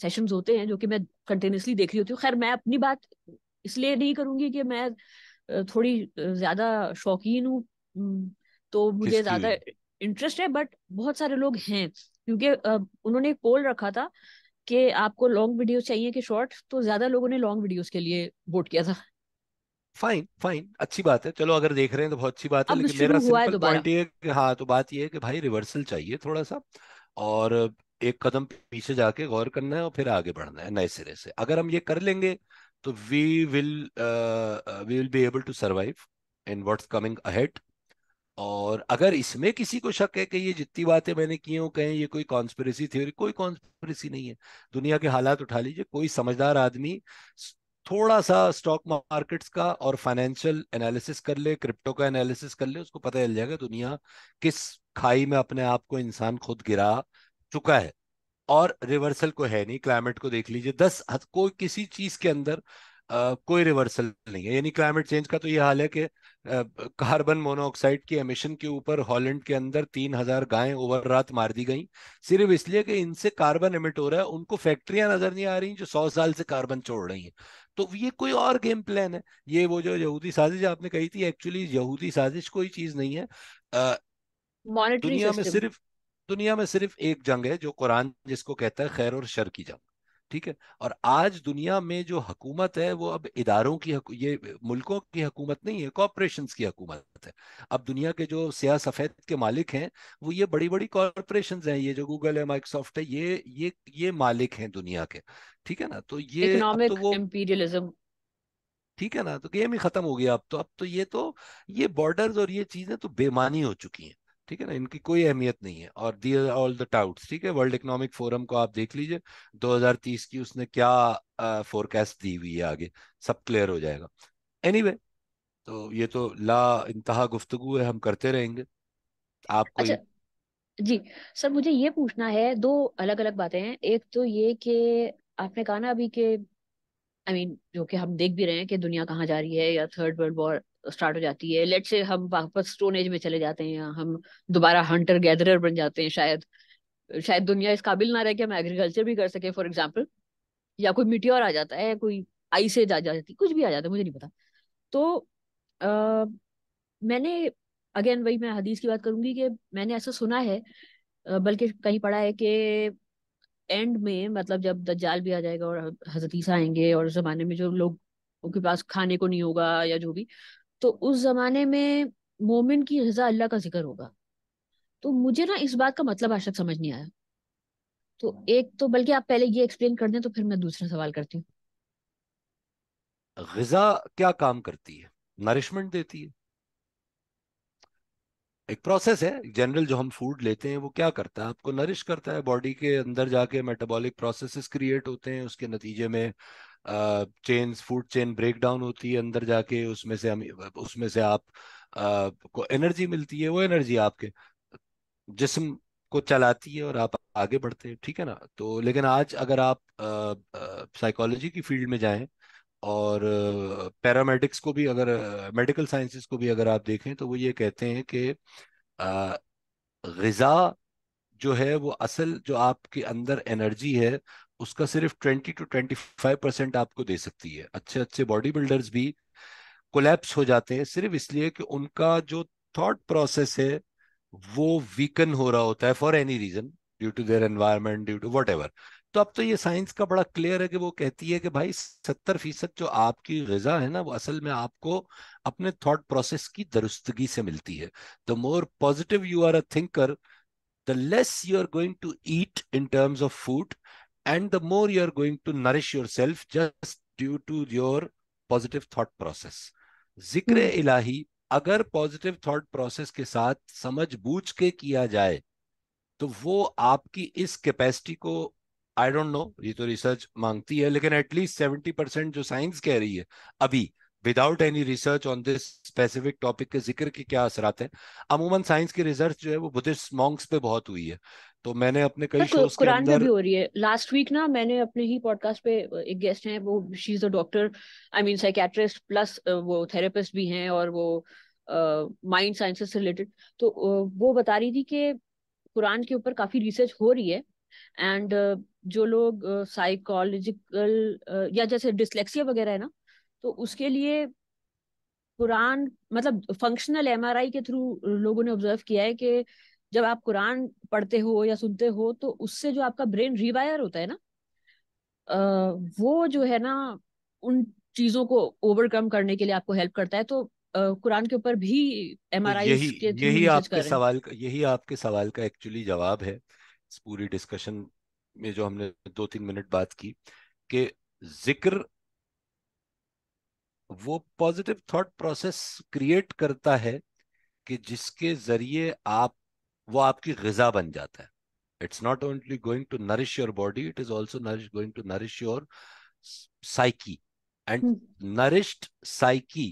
सेशन होते हैं जो कि मैं कंटिन्यूसली देख रही होती हूँ खैर मैं अपनी बात इसलिए नहीं करूंगी कि मैं थोड़ी ज्यादा शौकीन हूँ तो मुझे ज्यादा इंटरेस्ट है बट बहुत सारे लोग हैं क्योंकि उन्होंने पोल रखा था कि आपको लॉन्ग वीडियोस चाहिए कि शॉर्ट तो ज्यादा लोगों ने लॉन्ग वीडियोस के लिए वोट किया था फाइन फाइन अच्छी बात है चलो अगर देख रहे हैं तो बहुत अच्छी बात है लेकिन मेरा सिंपल पॉइंट ये है कि हाँ तो बात ये है कि भाई रिवर्सल चाहिए थोड़ा सा और एक कदम पीछे जाके गौर करना है और फिर आगे बढ़ना है नए सिरे से अगर हम ये कर लेंगे तो we will we will be able to survive in what's coming ahead और अगर इसमें किसी को शक है कि ये जितनी बातें मैंने की हूँ कहें ये कोई कॉन्स्परेसी थ्योरी कोई कॉन्स्परेसी नहीं है दुनिया के हालात उठा लीजिए कोई समझदार आदमी थोड़ा सा स्टॉक मार्केट्स का और फाइनेंशियल एनालिसिस कर ले क्रिप्टो का एनालिसिस कर ले उसको पता चल जाएगा दुनिया किस खाई में अपने आप को इंसान खुद गिरा चुका है और रिवर्सल को है नहीं क्लाइमेट को देख लीजिए दस कोई किसी चीज के अंदर आ, कोई रिवर्सल नहीं है यानी क्लाइमेट चेंज का तो ये हाल है कि कार्बन मोनोऑक्साइड की एमिशन के ऊपर हॉलैंड के अंदर तीन हजार गायें ओवर रात मार दी गई सिर्फ इसलिए कि इनसे कार्बन एमिट हो रहा है उनको फैक्ट्रियां नजर नहीं आ रही जो सौ साल से कार्बन छोड़ रही हैं तो ये कोई और गेम प्लान है ये वो जो यहूदी साजिश आपने कही थी एक्चुअली यहूदी साजिश कोई चीज नहीं है दुनिया में सिर्फ दुनिया में सिर्फ एक जंग है जो कुरान जिसको कहता है खैर और शर की जंग ठीक है और आज दुनिया में जो हकूमत है वो अब इदारों की ये मुल्कों की हकूमत नहीं है कॉरपोरेशन की हकूमत है अब दुनिया के जो सिया सफ़ेद के मालिक हैं वो ये बड़ी बड़ी कॉरपोरेशन हैं ये जो गूगल है माइक्रोसॉफ्ट है ये ये ये मालिक हैं दुनिया के ठीक है ना तो ये तो वो ठीक है ना तो गेम ही खत्म हो गया अब तो अब तो ये तो ये बॉर्डर्स और ये चीजें तो बेमानी हो चुकी हैं ठीक है ना इनकी कोई अहमियत नहीं है और दी ऑल द टाउट्स ठीक है वर्ल्ड इकोनॉमिक फोरम को आप देख लीजिए 2030 की उसने क्या फोरकास्ट दी हुई है आगे सब क्लियर हो जाएगा एनी anyway, तो ये तो ला इंतहा गुफ्तगु है हम करते रहेंगे आपको अच्छा, जी सर मुझे ये पूछना है दो अलग अलग बातें हैं एक तो ये कि आपने कहा ना अभी के आई मीन जो कि हम देख भी रहे हैं कि दुनिया कहाँ जा रही है या थर्ड वर्ल्ड वॉर स्टार्ट हो जाती है लेट से हम वापस स्टोन एज में चले जाते हैं या हम दोबारा हंटर गैदरर बन जाते हैं शायद शायद दुनिया इस काबिल ना रहे कि हम एग्रीकल्चर भी कर सके फॉर एग्जाम्पल या कोई मिट्योर आ जाता है कोई आई से जा जाती कुछ भी आ जाता है मुझे नहीं पता तो आ, मैंने अगेन वही मैं हदीस की बात करूंगी कि मैंने ऐसा सुना है बल्कि कहीं पढ़ा है कि एंड में मतलब जब दज्जाल भी आ जाएगा और हजरत आएंगे और उस जमाने में जो लोग उनके पास खाने को नहीं होगा या जो भी तो उस जमाने में मोमिन की गजा अल्लाह का जिक्र होगा तो मुझे ना इस बात का मतलब आज तक समझ नहीं आया तो हाँ। एक तो बल्कि आप पहले ये एक्सप्लेन कर दें तो फिर मैं दूसरा सवाल करती हूँ गजा क्या काम करती है नरिशमेंट देती है एक प्रोसेस है जनरल जो हम फूड लेते हैं वो क्या करता है आपको नरिश करता है बॉडी के अंदर जाके मेटाबॉलिक प्रोसेसेस क्रिएट होते हैं उसके नतीजे में chain food chain break down होती है अंदर जाके उसमें से हम उसमें से आप आ, को एनर्जी मिलती है वो एनर्जी आपके जिसम को चलाती है और आप आगे बढ़ते हैं ठीक है ना तो लेकिन आज अगर आप साइकोलॉजी की फील्ड में जाएं और पैरामेडिक्स को भी अगर मेडिकल साइंसेस को भी अगर आप देखें तो वो ये कहते हैं कि गज़ा जो है वो असल जो आपके अंदर एनर्जी है उसका सिर्फ twenty to twenty five percent आपको दे सकती है अच्छे अच्छे बॉडी बिल्डर्स भी कोलेप्स हो जाते हैं सिर्फ इसलिए कि उनका जो थॉट प्रोसेस है वो वीकन हो रहा होता है for any reason due to their environment due to what तो अब तो ये साइंस का बड़ा क्लियर है कि वो कहती है कि भाई सत्तर फीसद जो आपकी गजा है ना वो असल में आपको अपने थॉट प्रोसेस की दुरुस्तगी से मिलती है the more positive you are a thinker the less you are going to eat in terms of food and the more you are going to nourish yourself just due to your positive thought process जिक्र इलाही अगर positive thought process के साथ समझ बूझ के किया जाए तो वो आपकी इस कैपेसिटी को आई डोंट नो ये तो रिसर्च मांगती है लेकिन एटलीस्ट सेवेंटी परसेंट जो साइंस कह रही है अभी without any research on this specific topic के जिक्र के क्या असरात हैं अमूमन साइंस की रिसर्च जो है वो बुद्धिस्ट मॉन्क्स पे बहुत हुई है तो मैंने अपने कई तो शोज के अंदर भी हो रही है लास्ट वीक ना मैंने अपने ही पॉडकास्ट पे एक गेस्ट हैं वो she is a doctor I mean psychiatrist plus वो थेरेपिस्ट भी हैं और वो माइंड साइंसेस से रिलेटेड तो वो बता रही थी कि कुरान के ऊपर काफी रिसर्च हो रही है एंड uh, जो लोग साइकोलॉजिकल uh, uh, या जैसे डिसलेक्सिया वगैरह है ना तो उसके लिए कुरान मतलब फंक्शनल एमआरआई के थ्रू लोगों ने ऑब्जर्व किया है कि जब आप कुरान पढ़ते हो या सुनते हो तो उससे जो आपका ब्रेन रिवायर होता है ना वो जो है ना उन चीजों को ओवरकम करने के लिए आपको हेल्प करता है तो कुरान के ऊपर भी एम आर आई यही, यही आपके सवाल यही आपके सवाल का एक्चुअली जवाब है इस पूरी डिस्कशन में जो हमने दो तीन मिनट बात की कि जिक्र वो पॉजिटिव थॉट प्रोसेस क्रिएट करता है कि जिसके जरिए आप वो आपकी गजा बन जाता है it's not only going to nourish your body it is also nourish going to nourish your psyche and nourished psyche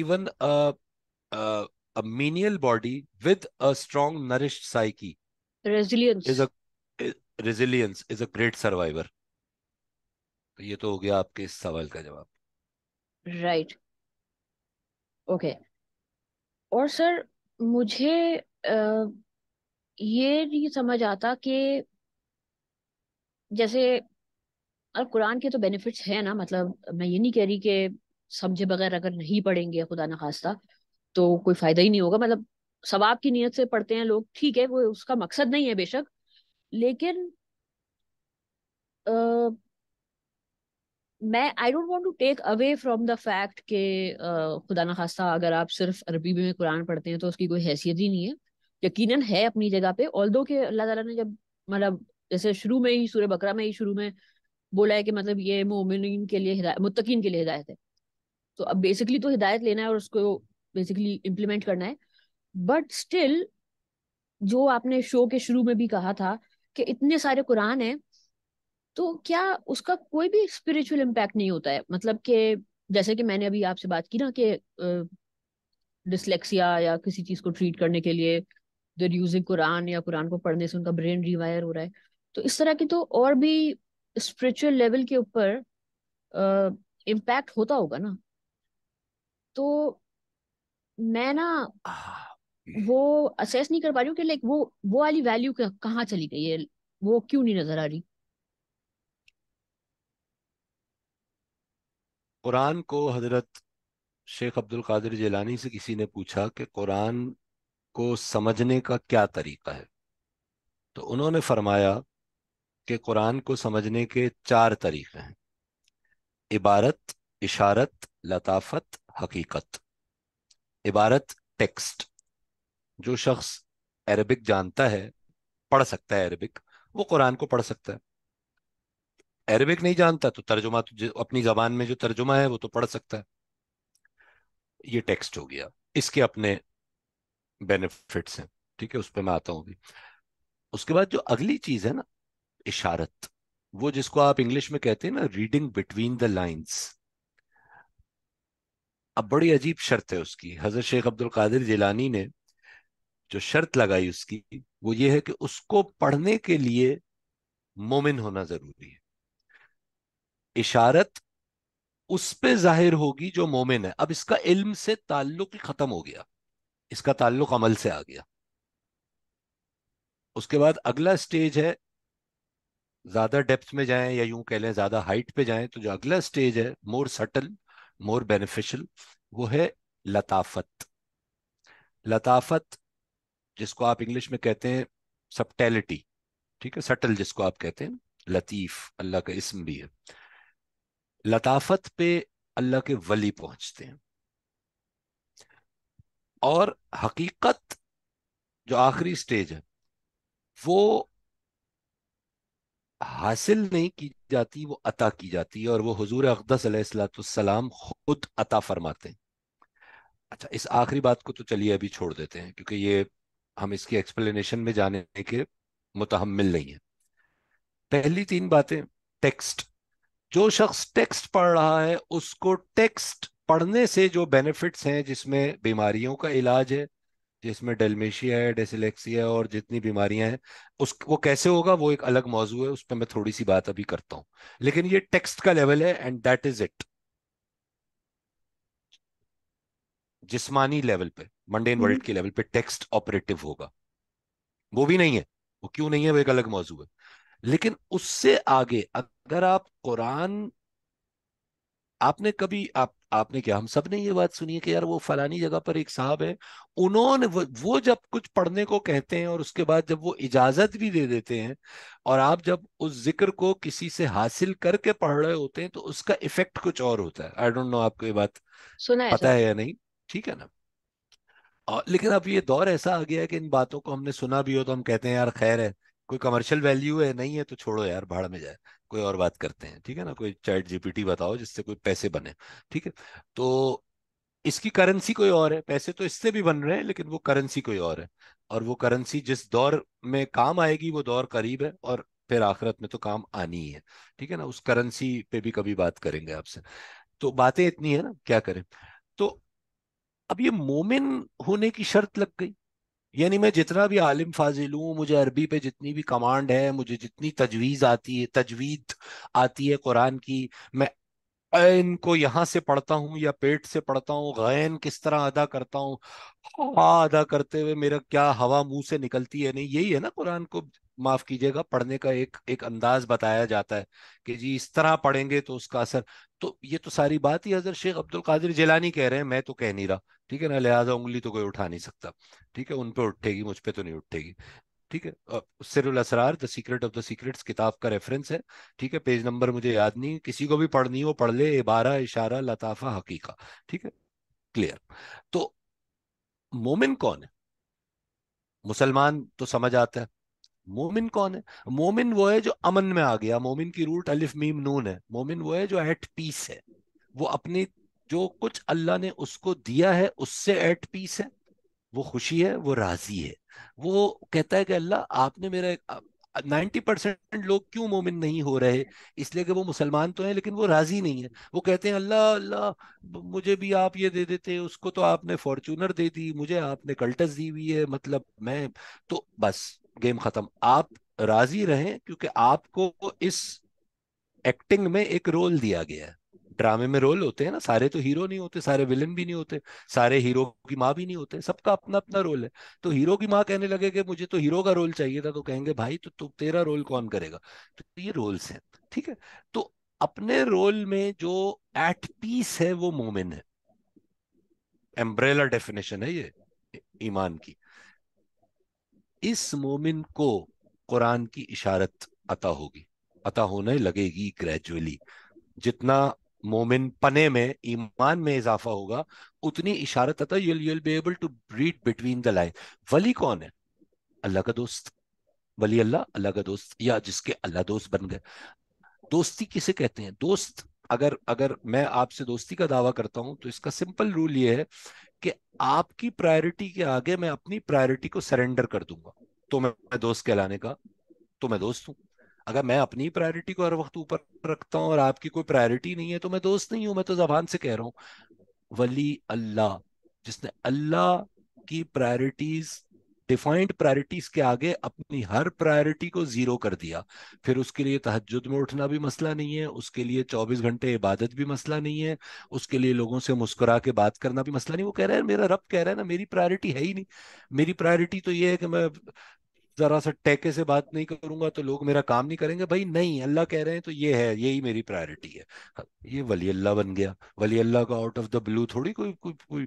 even a menial body with a strong a psyche resilience is a resilience is a great survivor तो ये तो हो गया आपके इस सवाल का जवाब राइट ओके okay. और सर मुझे ये नहीं समझ आता कि जैसे अब कुरान के तो बेनिफिट्स हैं ना मतलब मैं ये नहीं कह रही कि समझे बगैर अगर नहीं पढ़ेंगे खुदा ना खास्ता तो कोई फायदा ही नहीं होगा मतलब सवाब की नीयत से पढ़ते हैं लोग ठीक है वो उसका मकसद नहीं है बेशक लेकिन आ, मैं I don't want to take away from the fact के खुदा ना खास्ता अगर आप सिर्फ अरबी में कुरान पढ़ते हैं तो उसकी कोई हैसियत ही नहीं है यकीनन है अपनी जगह पे ऑल दो के अल्लाह ताला ने जब मतलब जैसे शुरू में ही सूर्य बकरा में ही शुरू में बोला है कि मतलब ये मोमिन के लिए हिदायत मुतकीन के लिए हिदायत है तो अब बेसिकली तो हिदायत लेना है और उसको बेसिकली इम्प्लीमेंट करना है बट स्टिल जो आपने शो के शुरू में भी कहा था कि इतने सारे कुरान हैं तो क्या उसका कोई भी स्पिरिचुअल इम्पैक्ट नहीं होता है मतलब कि जैसे कि मैंने अभी आपसे बात की ना कि डिसलेक्सिया या किसी चीज को ट्रीट करने के लिए देर यूजिंग कुरान या कुरान को पढ़ने से उनका ब्रेन रिवायर हो रहा है तो इस तरह की तो और भी स्पिरिचुअल लेवल के ऊपर इम्पैक्ट होता होगा ना तो मैं ना वो असेस नहीं कर पा रही हूँ कि लाइक वो वो वाली वैल्यू कहाँ चली गई है वो क्यों नहीं नजर आ रही कुरान को हजरत शेख अब्दुल कादिर जेलानी से किसी ने पूछा कि कुरान को समझने का क्या तरीका है तो उन्होंने फरमाया कि कुरान को समझने के चार तरीके हैं इबारत इशारत लताफत हकीकत इबारत टेक्स्ट जो शख्स अरबिक जानता है पढ़ सकता है अरबिक वो कुरान को पढ़ सकता है अरबिक नहीं जानता तो तर्जुमा तो अपनी जबान में जो तर्जुमा है वो तो पढ़ सकता है ये टेक्स्ट हो गया इसके अपने बेनिफिट्स हैं ठीक है उस पर मैं आता हूँ भी उसके बाद जो अगली चीज है ना इशारत वो जिसको आप इंग्लिश में कहते हैं ना रीडिंग बिटवीन द लाइंस अब बड़ी अजीब शर्त है उसकी हजरत शेख अब्दुल कादिर जिलानी ने जो शर्त लगाई उसकी वो ये है कि उसको पढ़ने के लिए मोमिन होना जरूरी है इशारत उस पे जाहिर होगी जो मोमिन है अब इसका इल्म से ताल्लुक खत्म हो गया इसका ताल्लुक अमल से आ गया उसके बाद अगला स्टेज है ज्यादा डेप्थ में जाएं या यूं कह लें ज्यादा हाइट पे जाएं तो जो अगला स्टेज है मोर सटल मोर बेनिफिशियल वो है लताफत लताफत जिसको आप इंग्लिश में कहते हैं सप्टेलिटी ठीक है सटल जिसको आप कहते हैं लतीफ अल्लाह का इसम भी है लताफत पे अल्लाह के वली पहुंचते हैं और हकीकत जो आखिरी स्टेज है वो हासिल नहीं की जाती वो अता की जाती है और वो हजूर अकदसलाम खुद अता फरमाते हैं अच्छा इस आखिरी बात को तो चलिए अभी छोड़ देते हैं क्योंकि ये हम इसकी एक्सप्लेनेशन में जाने के मुतहमल नहीं है पहली तीन बातें टेक्स्ट जो शख्स टेक्स्ट पढ़ रहा है उसको टेक्स्ट पढ़ने से जो बेनिफिट्स हैं जिसमें बीमारियों का इलाज है जिसमें डेलमेशिया है डेसिलेक्सिया और जितनी बीमारियां हैं उस वो कैसे होगा वो एक अलग मौजू है उस पर मैं थोड़ी सी बात अभी करता हूँ लेकिन ये टेक्स्ट का लेवल है एंड दैट इज इट जिस्मानी लेवल पे मंडेन हम्म। वर्ल्ड के लेवल पे टेक्स्ट ऑपरेटिव होगा वो भी नहीं है वो क्यों नहीं है वो एक अलग मौजू है लेकिन उससे आगे अगर आप कुरान आपने कभी आप आपने क्या हम सब ने ये बात सुनी है कि यार वो फलानी जगह पर एक साहब है उन्होंने वो, वो जब कुछ पढ़ने को कहते हैं और उसके बाद जब वो इजाजत भी दे देते हैं और आप जब उस जिक्र को किसी से हासिल करके पढ़ रहे होते हैं तो उसका इफेक्ट कुछ और होता है आई डोंट नो आपको ये बात सुना है पता है या नहीं ठीक है ना और लेकिन अब ये दौर ऐसा आ गया है कि इन बातों को हमने सुना भी हो तो हम कहते हैं यार खैर है कोई कमर्शियल वैल्यू है नहीं है तो छोड़ो यार भाड़ में जाए कोई और बात करते हैं ठीक है ना कोई चैट जीपीटी बताओ जिससे कोई पैसे बने ठीक है तो इसकी करेंसी कोई और है पैसे तो इससे भी बन रहे हैं लेकिन वो करेंसी कोई और है और वो करेंसी जिस दौर में काम आएगी वो दौर करीब है और फिर आखिरत में तो काम आनी ही है ठीक है ना उस करेंसी पे भी कभी बात करेंगे आपसे तो बातें इतनी है ना क्या करें तो अब ये मोमिन होने की शर्त लग गई यानी मैं जितना भी आलिम फाजिल हूँ मुझे अरबी पे जितनी भी कमांड है मुझे जितनी तजवीज़ आती है तजवीद आती है कुरान की मैं इनको यहाँ से पढ़ता हूँ या पेट से पढ़ता हूँ गैन किस तरह अदा करता हूँ हवा अदा करते हुए मेरा क्या हवा मुंह से निकलती है नहीं यही है ना कुरान को माफ कीजिएगा पढ़ने का एक एक अंदाज बताया जाता है कि जी इस तरह पढ़ेंगे तो उसका असर तो ये तो सारी बात ही हजर शेख अब्दुल कादिर जेलानी कह रहे हैं मैं तो कह नहीं रहा ठीक है ना लिहाजा उंगली तो कोई उठा नहीं सकता ठीक है उन पर उठेगी मुझ पर तो नहीं उठेगी ठीक है सिरुल असरार the secret of the secrets किताब का रेफरेंस है ठीक है पेज नंबर मुझे याद नहीं किसी को भी पढ़नी हो पढ़ ले इबारा इशारा लताफा हकीका ठीक है क्लियर तो मोमिन कौन है मुसलमान तो समझ आता है मोमिन कौन है मोमिन वो है जो अमन में आ गया मोमिन की रूट अलिफ मीम नून है मोमिन वो है जो एट पीस है वो अपने जो कुछ अल्लाह ने उसको दिया है उससे एट पीस है वो खुशी है वो राजी है वो कहता है कि अल्लाह आपने मेरा नाइन्टी परसेंट लोग क्यों मोमिन नहीं हो रहे इसलिए कि वो मुसलमान तो हैं लेकिन वो राजी नहीं है वो कहते हैं अल्लाह अल्लाह मुझे भी आप ये दे देते उसको तो आपने फॉर्चूनर दे दी मुझे आपने कल्टस दी हुई है मतलब मैं तो बस गेम खत्म आप राजी रहें क्योंकि आपको इस एक्टिंग में एक रोल दिया गया है ड्रामे में रोल होते हैं ना सारे तो हीरो नहीं होते सारे विलन भी नहीं होते सारे हीरो की माँ भी नहीं होते सबका अपना अपना रोल है तो हीरो की माँ कहने लगे कि मुझे तो हीरो का रोल चाहिए था तो कहेंगे भाई तो, तो तेरा रोल कौन करेगा तो ये रोल्स हैं ठीक है तो अपने रोल में जो एट पीस है वो मोमिन है एम्ब्रेला डेफिनेशन है ये ईमान की इस मोमिन को कुरान की इशारत अता होगी अता होने लगेगी ग्रेजुअली जितना मोमिन पने में ईमान में इजाफा होगा उतनी इशारत अता you'll you'll be able to read between the line वली कौन है अल्लाह का दोस्त वली अल्लाह अल्लाह का दोस्त या जिसके अल्लाह दोस्त बन गए दोस्ती किसे कहते हैं दोस्त अगर अगर मैं आपसे दोस्ती का दावा करता हूं तो इसका सिंपल रूल ये है कि आपकी प्रायोरिटी के आगे मैं अपनी प्रायोरिटी को सरेंडर कर दूंगा तो मैं दोस्त कहलाने का तो मैं दोस्त हूं अगर मैं अपनी प्रायोरिटी को हर वक्त ऊपर रखता हूं और आपकी कोई प्रायोरिटी नहीं है तो मैं दोस्त नहीं हूं मैं तो जबान से कह रहा हूं वली अल्लाह जिसने अल्लाह की प्रायोरिटीज डिफाइंड प्रायोरिटीज के आगे अपनी हर प्रायोरिटी को जीरो कर दिया फिर उसके लिए तहजद में उठना भी मसला नहीं है उसके लिए चौबीस घंटे इबादत भी मसला नहीं है उसके लिए लोगों से मुस्कुरा के बात करना भी मसला नहीं वो कह रहा है मेरा रब कह रहा है ना मेरी प्रायोरिटी है ही नहीं मेरी प्रायोरिटी तो ये है कि मैं जरा सा टेके से बात नहीं करूंगा तो लोग मेरा काम नहीं करेंगे भाई नहीं अल्लाह कह रहे हैं तो ये है यही मेरी प्रायोरिटी है हाँ, ये वली अल्लाह बन गया वली अल्लाह का आउट ऑफ द ब्लू थोड़ी कोई कोई कोई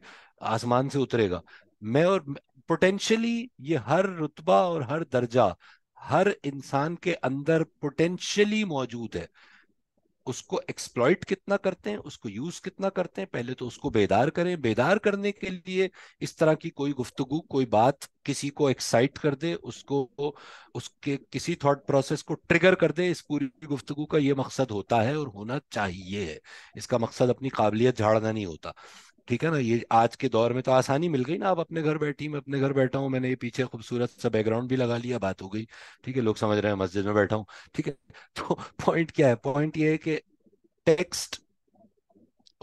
आसमान से उतरेगा मैं और पोटेंशियली ये हर रुतबा और हर दर्जा हर इंसान के अंदर पोटेंशियली मौजूद है उसको एक्सप्लॉइट कितना करते हैं उसको यूज कितना करते हैं पहले तो उसको बेदार करें बेदार करने के लिए इस तरह की कोई गुफ्तगु कोई बात किसी को एक्साइट कर दे उसको उसके किसी थॉट प्रोसेस को ट्रिगर कर दे इस पूरी गुफ्तगु का ये मकसद होता है और होना चाहिए इसका मकसद अपनी काबिलियत झाड़ना नहीं होता ठीक है ना ये आज के दौर में तो आसानी मिल गई ना आप अपने घर बैठी मैं अपने घर बैठा हूँ मैंने ये पीछे खूबसूरत सा बैकग्राउंड भी लगा लिया बात हो गई ठीक है लोग समझ रहे हैं मस्जिद में बैठा हूँ ठीक है तो पॉइंट क्या है पॉइंट ये है कि टेक्स्ट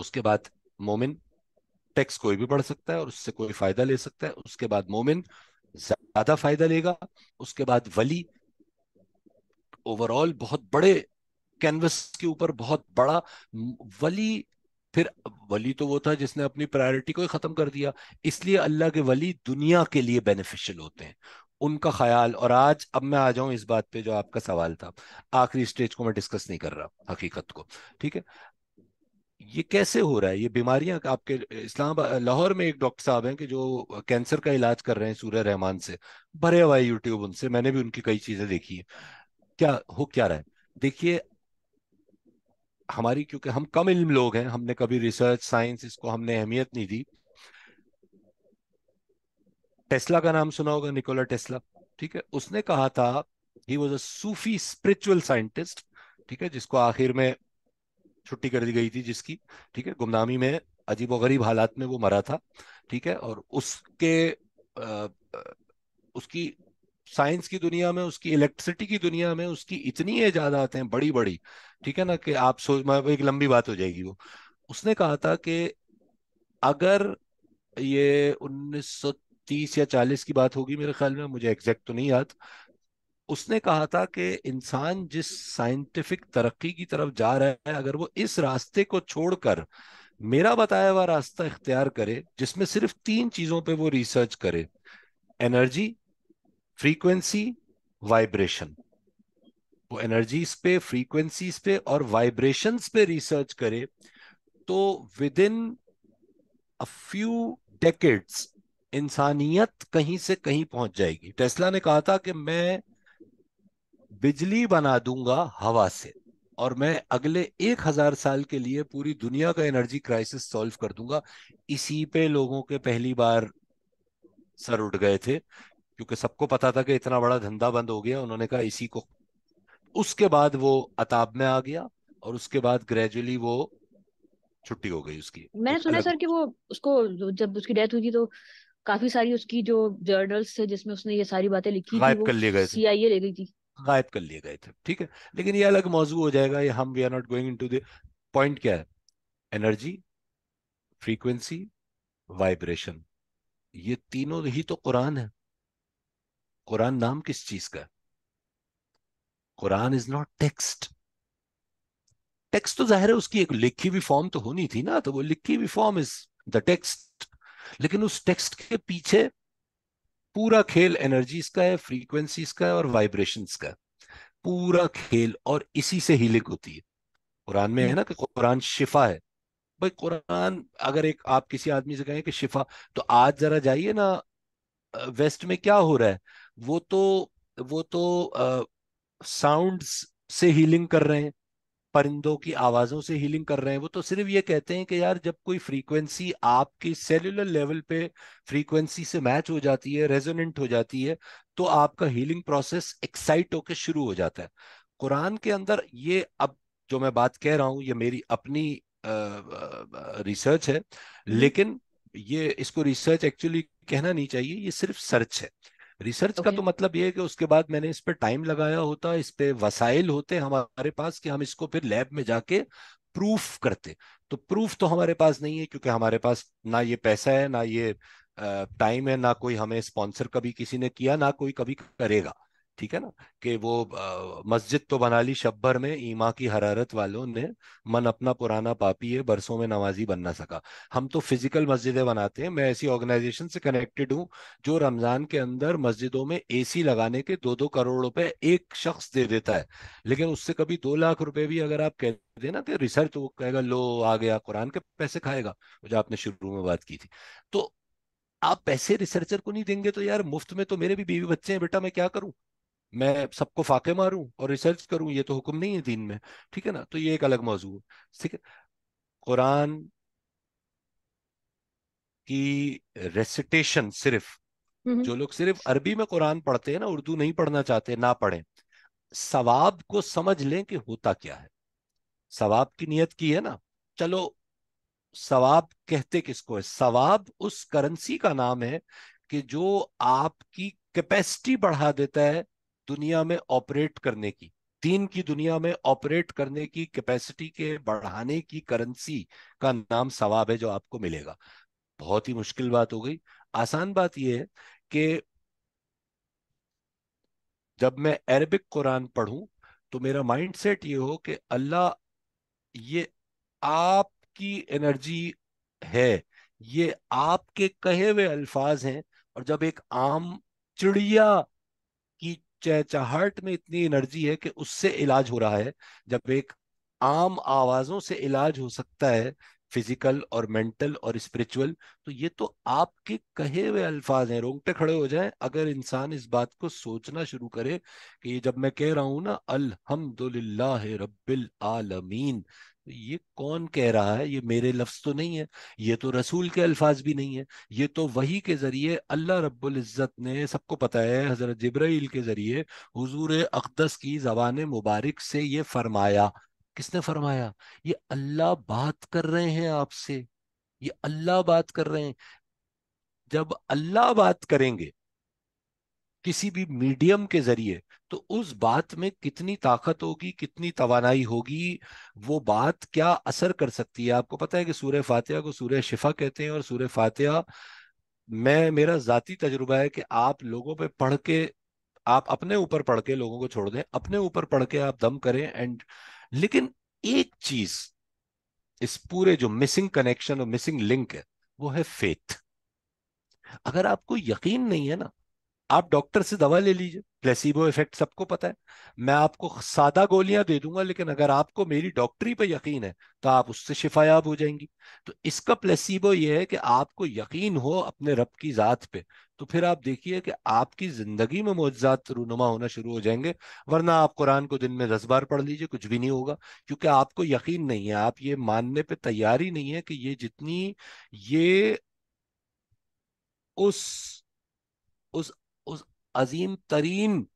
उसके बाद मोमिन टेक्स्ट कोई भी पढ़ सकता है और उससे कोई फायदा ले सकता है उसके बाद मोमिन ज्यादा फायदा लेगा उसके बाद वली ओवरऑल बहुत बड़े कैनवस के ऊपर बहुत बड़ा वली फिर वली तो वो था जिसने अपनी प्रायोरिटी को ही ख़त्म कर दिया इसलिए अल्लाह के वली दुनिया के लिए बेनिफिशियल होते हैं उनका ख्याल और आज अब मैं आ जाऊं इस बात पे जो आपका सवाल था आखिरी स्टेज को मैं डिस्कस नहीं कर रहा हकीकत को ठीक है ये कैसे हो रहा है ये बीमारियां आपके इस्लाम लाहौर में एक डॉक्टर साहब हैं कि जो कैंसर का इलाज कर रहे हैं सूर्य रहमान से भरे हुआ है यूट्यूब उनसे मैंने भी उनकी कई चीजें देखी है क्या हो क्या रहा है देखिए हमारी क्योंकि हम कम इल्म लोग हैं हमने कभी रिसर्च साइंस इसको हमने अहमियत नहीं दी टेस्ला का नाम सुना होगा निकोला टेस्ला ठीक है उसने कहा था he was a Sufi spiritual scientist ठीक है जिसको आखिर में छुट्टी कर दी गई थी जिसकी ठीक है गुमनामी में अजीब व गरीब हालात में वो मरा था ठीक है और उसके आ, उसकी साइंस की दुनिया में उसकी इलेक्ट्रिसिटी की दुनिया में उसकी इतनी ईजादात हैं बड़ी बड़ी ठीक है ना कि आप सोच एक लंबी बात हो जाएगी वो उसने कहा था कि अगर ये 1930 या 40 की बात होगी मेरे ख्याल में मुझे एग्जैक्ट तो नहीं याद उसने कहा था कि इंसान जिस साइंटिफिक तरक्की की तरफ जा रहा है अगर वो इस रास्ते को छोड़कर मेरा बताया हुआ रास्ता इख्तियार करे जिसमें सिर्फ तीन चीजों पे वो रिसर्च करे एनर्जी फ्रीक्वेंसी वाइब्रेशन वो एनर्जीज पे फ्रीक्वेंसीज पे और वाइब्रेशन पे रिसर्च करे तो within a few decades इंसानियत कहीं से कहीं पहुंच जाएगी टेस्ला ने कहा था कि मैं बिजली बना दूंगा हवा से और मैं अगले एक हजार साल के लिए पूरी दुनिया का एनर्जी क्राइसिस सॉल्व कर दूंगा इसी पे लोगों के पहली बार सर उठ गए थे क्योंकि सबको पता था कि इतना बड़ा धंधा बंद हो गया उन्होंने कहा इसी को उसके बाद वो अताब में आ गया और उसके बाद ग्रेजुअली वो छुट्टी हो गई उसकी मैंने सुना सर कि वो उसको जब उसकी डेथ हुई थी तो काफी सारी उसकी जो जर्नल्स थे जिसमें उसने ये सारी बातें लिखी गायब कर लिए गए सीआईए ले गई थी गायब कर लिए गए थे ठीक है लेकिन ये अलग मौजू हो जाएगा ये हम we are not going into the point क्या है एनर्जी फ्रीक्वेंसी वाइब्रेशन ये तीनों ही तो कुरान है कुरान नाम किस चीज का Quran is not text text तो जाहिर है उसकी एक लिखी हुई फॉर्म तो होनी थी ना तो वो लिखी हुई फॉर्म इज द टेक्स्ट लेकिन उस टेक्स्ट के पीछे पूरा खेल एनर्जीज का है फ्रीक्वेंसीज का है और वाइब्रेशंस का पूरा खेल और इसी से हीलिंग होती है कुरान में है ना कि कुरान शिफा है भाई कुरान अगर एक आप किसी आदमी से कहें कि शिफा तो आज जरा जाइए ना वेस्ट में क्या हो रहा है वो तो वो तो साउंड्स से हीलिंग कर रहे हैं परिंदों की आवाज़ों से हीलिंग कर रहे हैं वो तो सिर्फ ये कहते हैं कि यार जब कोई फ्रीक्वेंसी आपकी सेलुलर लेवल पे फ्रीक्वेंसी से मैच हो जाती है रेजोनेंट हो जाती है तो आपका हीलिंग प्रोसेस एक्साइट होकर शुरू हो जाता है कुरान के अंदर ये अब जो मैं बात कह रहा हूं ये मेरी अपनी रिसर्च है लेकिन ये इसको रिसर्च एक्चुअली कहना नहीं चाहिए ये सिर्फ सर्च है रिसर्च okay. का तो मतलब ये है कि उसके बाद मैंने इस पर टाइम लगाया होता इस पर वसाइल होते हमारे पास कि हम इसको फिर लैब में जाके प्रूफ करते तो प्रूफ तो हमारे पास नहीं है क्योंकि हमारे पास ना ये पैसा है ना ये टाइम है ना कोई हमें स्पॉन्सर कभी किसी ने किया ना कोई कभी करेगा ठीक है ना कि वो मस्जिद तो बना ली शब भर में ईमा की हरारत वालों ने मन अपना पुराना पापी है बरसों में नवाजी बन ना सका हम तो फिजिकल मस्जिदें बनाते हैं मैं ऐसी ऑर्गेनाइजेशन से कनेक्टेड हूँ जो रमजान के अंदर मस्जिदों में एसी लगाने के दो दो करोड़ रुपए एक शख्स दे देता है लेकिन उससे कभी दो लाख रुपए भी अगर आप कह देना तो रिसर्च तो वो कहेगा लो आ गया कुरान के पैसे खाएगा जो आपने शुरू में बात की थी तो आप पैसे रिसर्चर को नहीं देंगे तो यार मुफ्त में तो मेरे भी बीवी बच्चे हैं बेटा मैं क्या करूं मैं सबको फाके मारूं और रिसर्च करूं ये तो हुक्म नहीं है दीन में ठीक है ना तो ये एक अलग मौजू ठीक है कुरान की रेसिटेशन सिर्फ हम्म हम्म। जो लोग सिर्फ अरबी में कुरान पढ़ते हैं ना उर्दू नहीं पढ़ना चाहते ना पढ़े सवाब को समझ लें कि होता क्या है सवाब की नियत की है ना चलो सवाब कहते किसको है सवाब उस करेंसी का नाम है कि जो आपकी कैपेसिटी बढ़ा देता है दुनिया में ऑपरेट करने की तीन की दुनिया में ऑपरेट करने की कैपेसिटी के बढ़ाने की करेंसी का नाम सवाब है जो आपको मिलेगा बहुत ही मुश्किल बात हो गई आसान बात यह है कि जब मैं अरबिक कुरान पढ़ूं तो मेरा माइंड सेट ये हो कि अल्लाह ये आपकी एनर्जी है ये आपके कहे हुए अल्फाज हैं और जब एक आम चिड़िया चहचहाट में इतनी एनर्जी है कि उससे इलाज हो रहा है जब एक आम आवाजों से इलाज हो सकता है फिजिकल और मेंटल और स्पिरिचुअल तो ये तो आपके कहे हुए अल्फाज हैं रोंगटे खड़े हो जाएं अगर इंसान इस बात को सोचना शुरू करे कि जब मैं कह रहा हूं ना अल्हम्दुलिल्लाह रबिल आलमीन तो ये कौन कह रहा है ये मेरे लफ्ज तो नहीं है ये तो रसूल के अल्फाज भी नहीं है ये तो वही के जरिए अल्लाह रब्बुल इज़्ज़त ने सबको पता है हजरत जब्राइल के जरिए हुजूर अकदस की जबान मुबारक से ये फरमाया किसने फरमाया ये अल्लाह बात कर रहे हैं आपसे ये अल्लाह बात कर रहे हैं जब अल्लाह बात करेंगे किसी भी मीडियम के जरिए तो उस बात में कितनी ताकत होगी कितनी तवानाई होगी वो बात क्या असर कर सकती है आपको पता है कि सूर्य फातिहा को सूर्य शिफा कहते हैं और सूर्य फातिहा मैं मेरा जाती तजुर्बा है कि आप लोगों पे पढ़ के आप अपने ऊपर पढ़ के लोगों को छोड़ दें अपने ऊपर पढ़ के आप दम करें एंड लेकिन एक चीज इस पूरे जो मिसिंग कनेक्शन और मिसिंग लिंक है वो है फेथ अगर आपको यकीन नहीं है ना आप डॉक्टर से दवा ले लीजिए प्लेसिबो इफेक्ट सबको पता है मैं आपको सादा गोलियां दे दूंगा लेकिन अगर आपको मेरी डॉक्टरी पर यकीन है तो आप उससे शिफायाब हो जाएंगी तो इसका प्लेसिबो ये है कि आपको यकीन हो अपने रब की ज़ात पे तो फिर आप देखिए कि आपकी ज़िंदगी में मुआजात रूनुमा होना शुरू हो जाएंगे वरना आप कुरान को दिन में दस बार पढ़ लीजिए कुछ भी नहीं होगा क्योंकि आपको यकीन नहीं है आप ये मानने पर तैयार ही नहीं है कि ये जितनी ये उस उस उस अजीम तरीन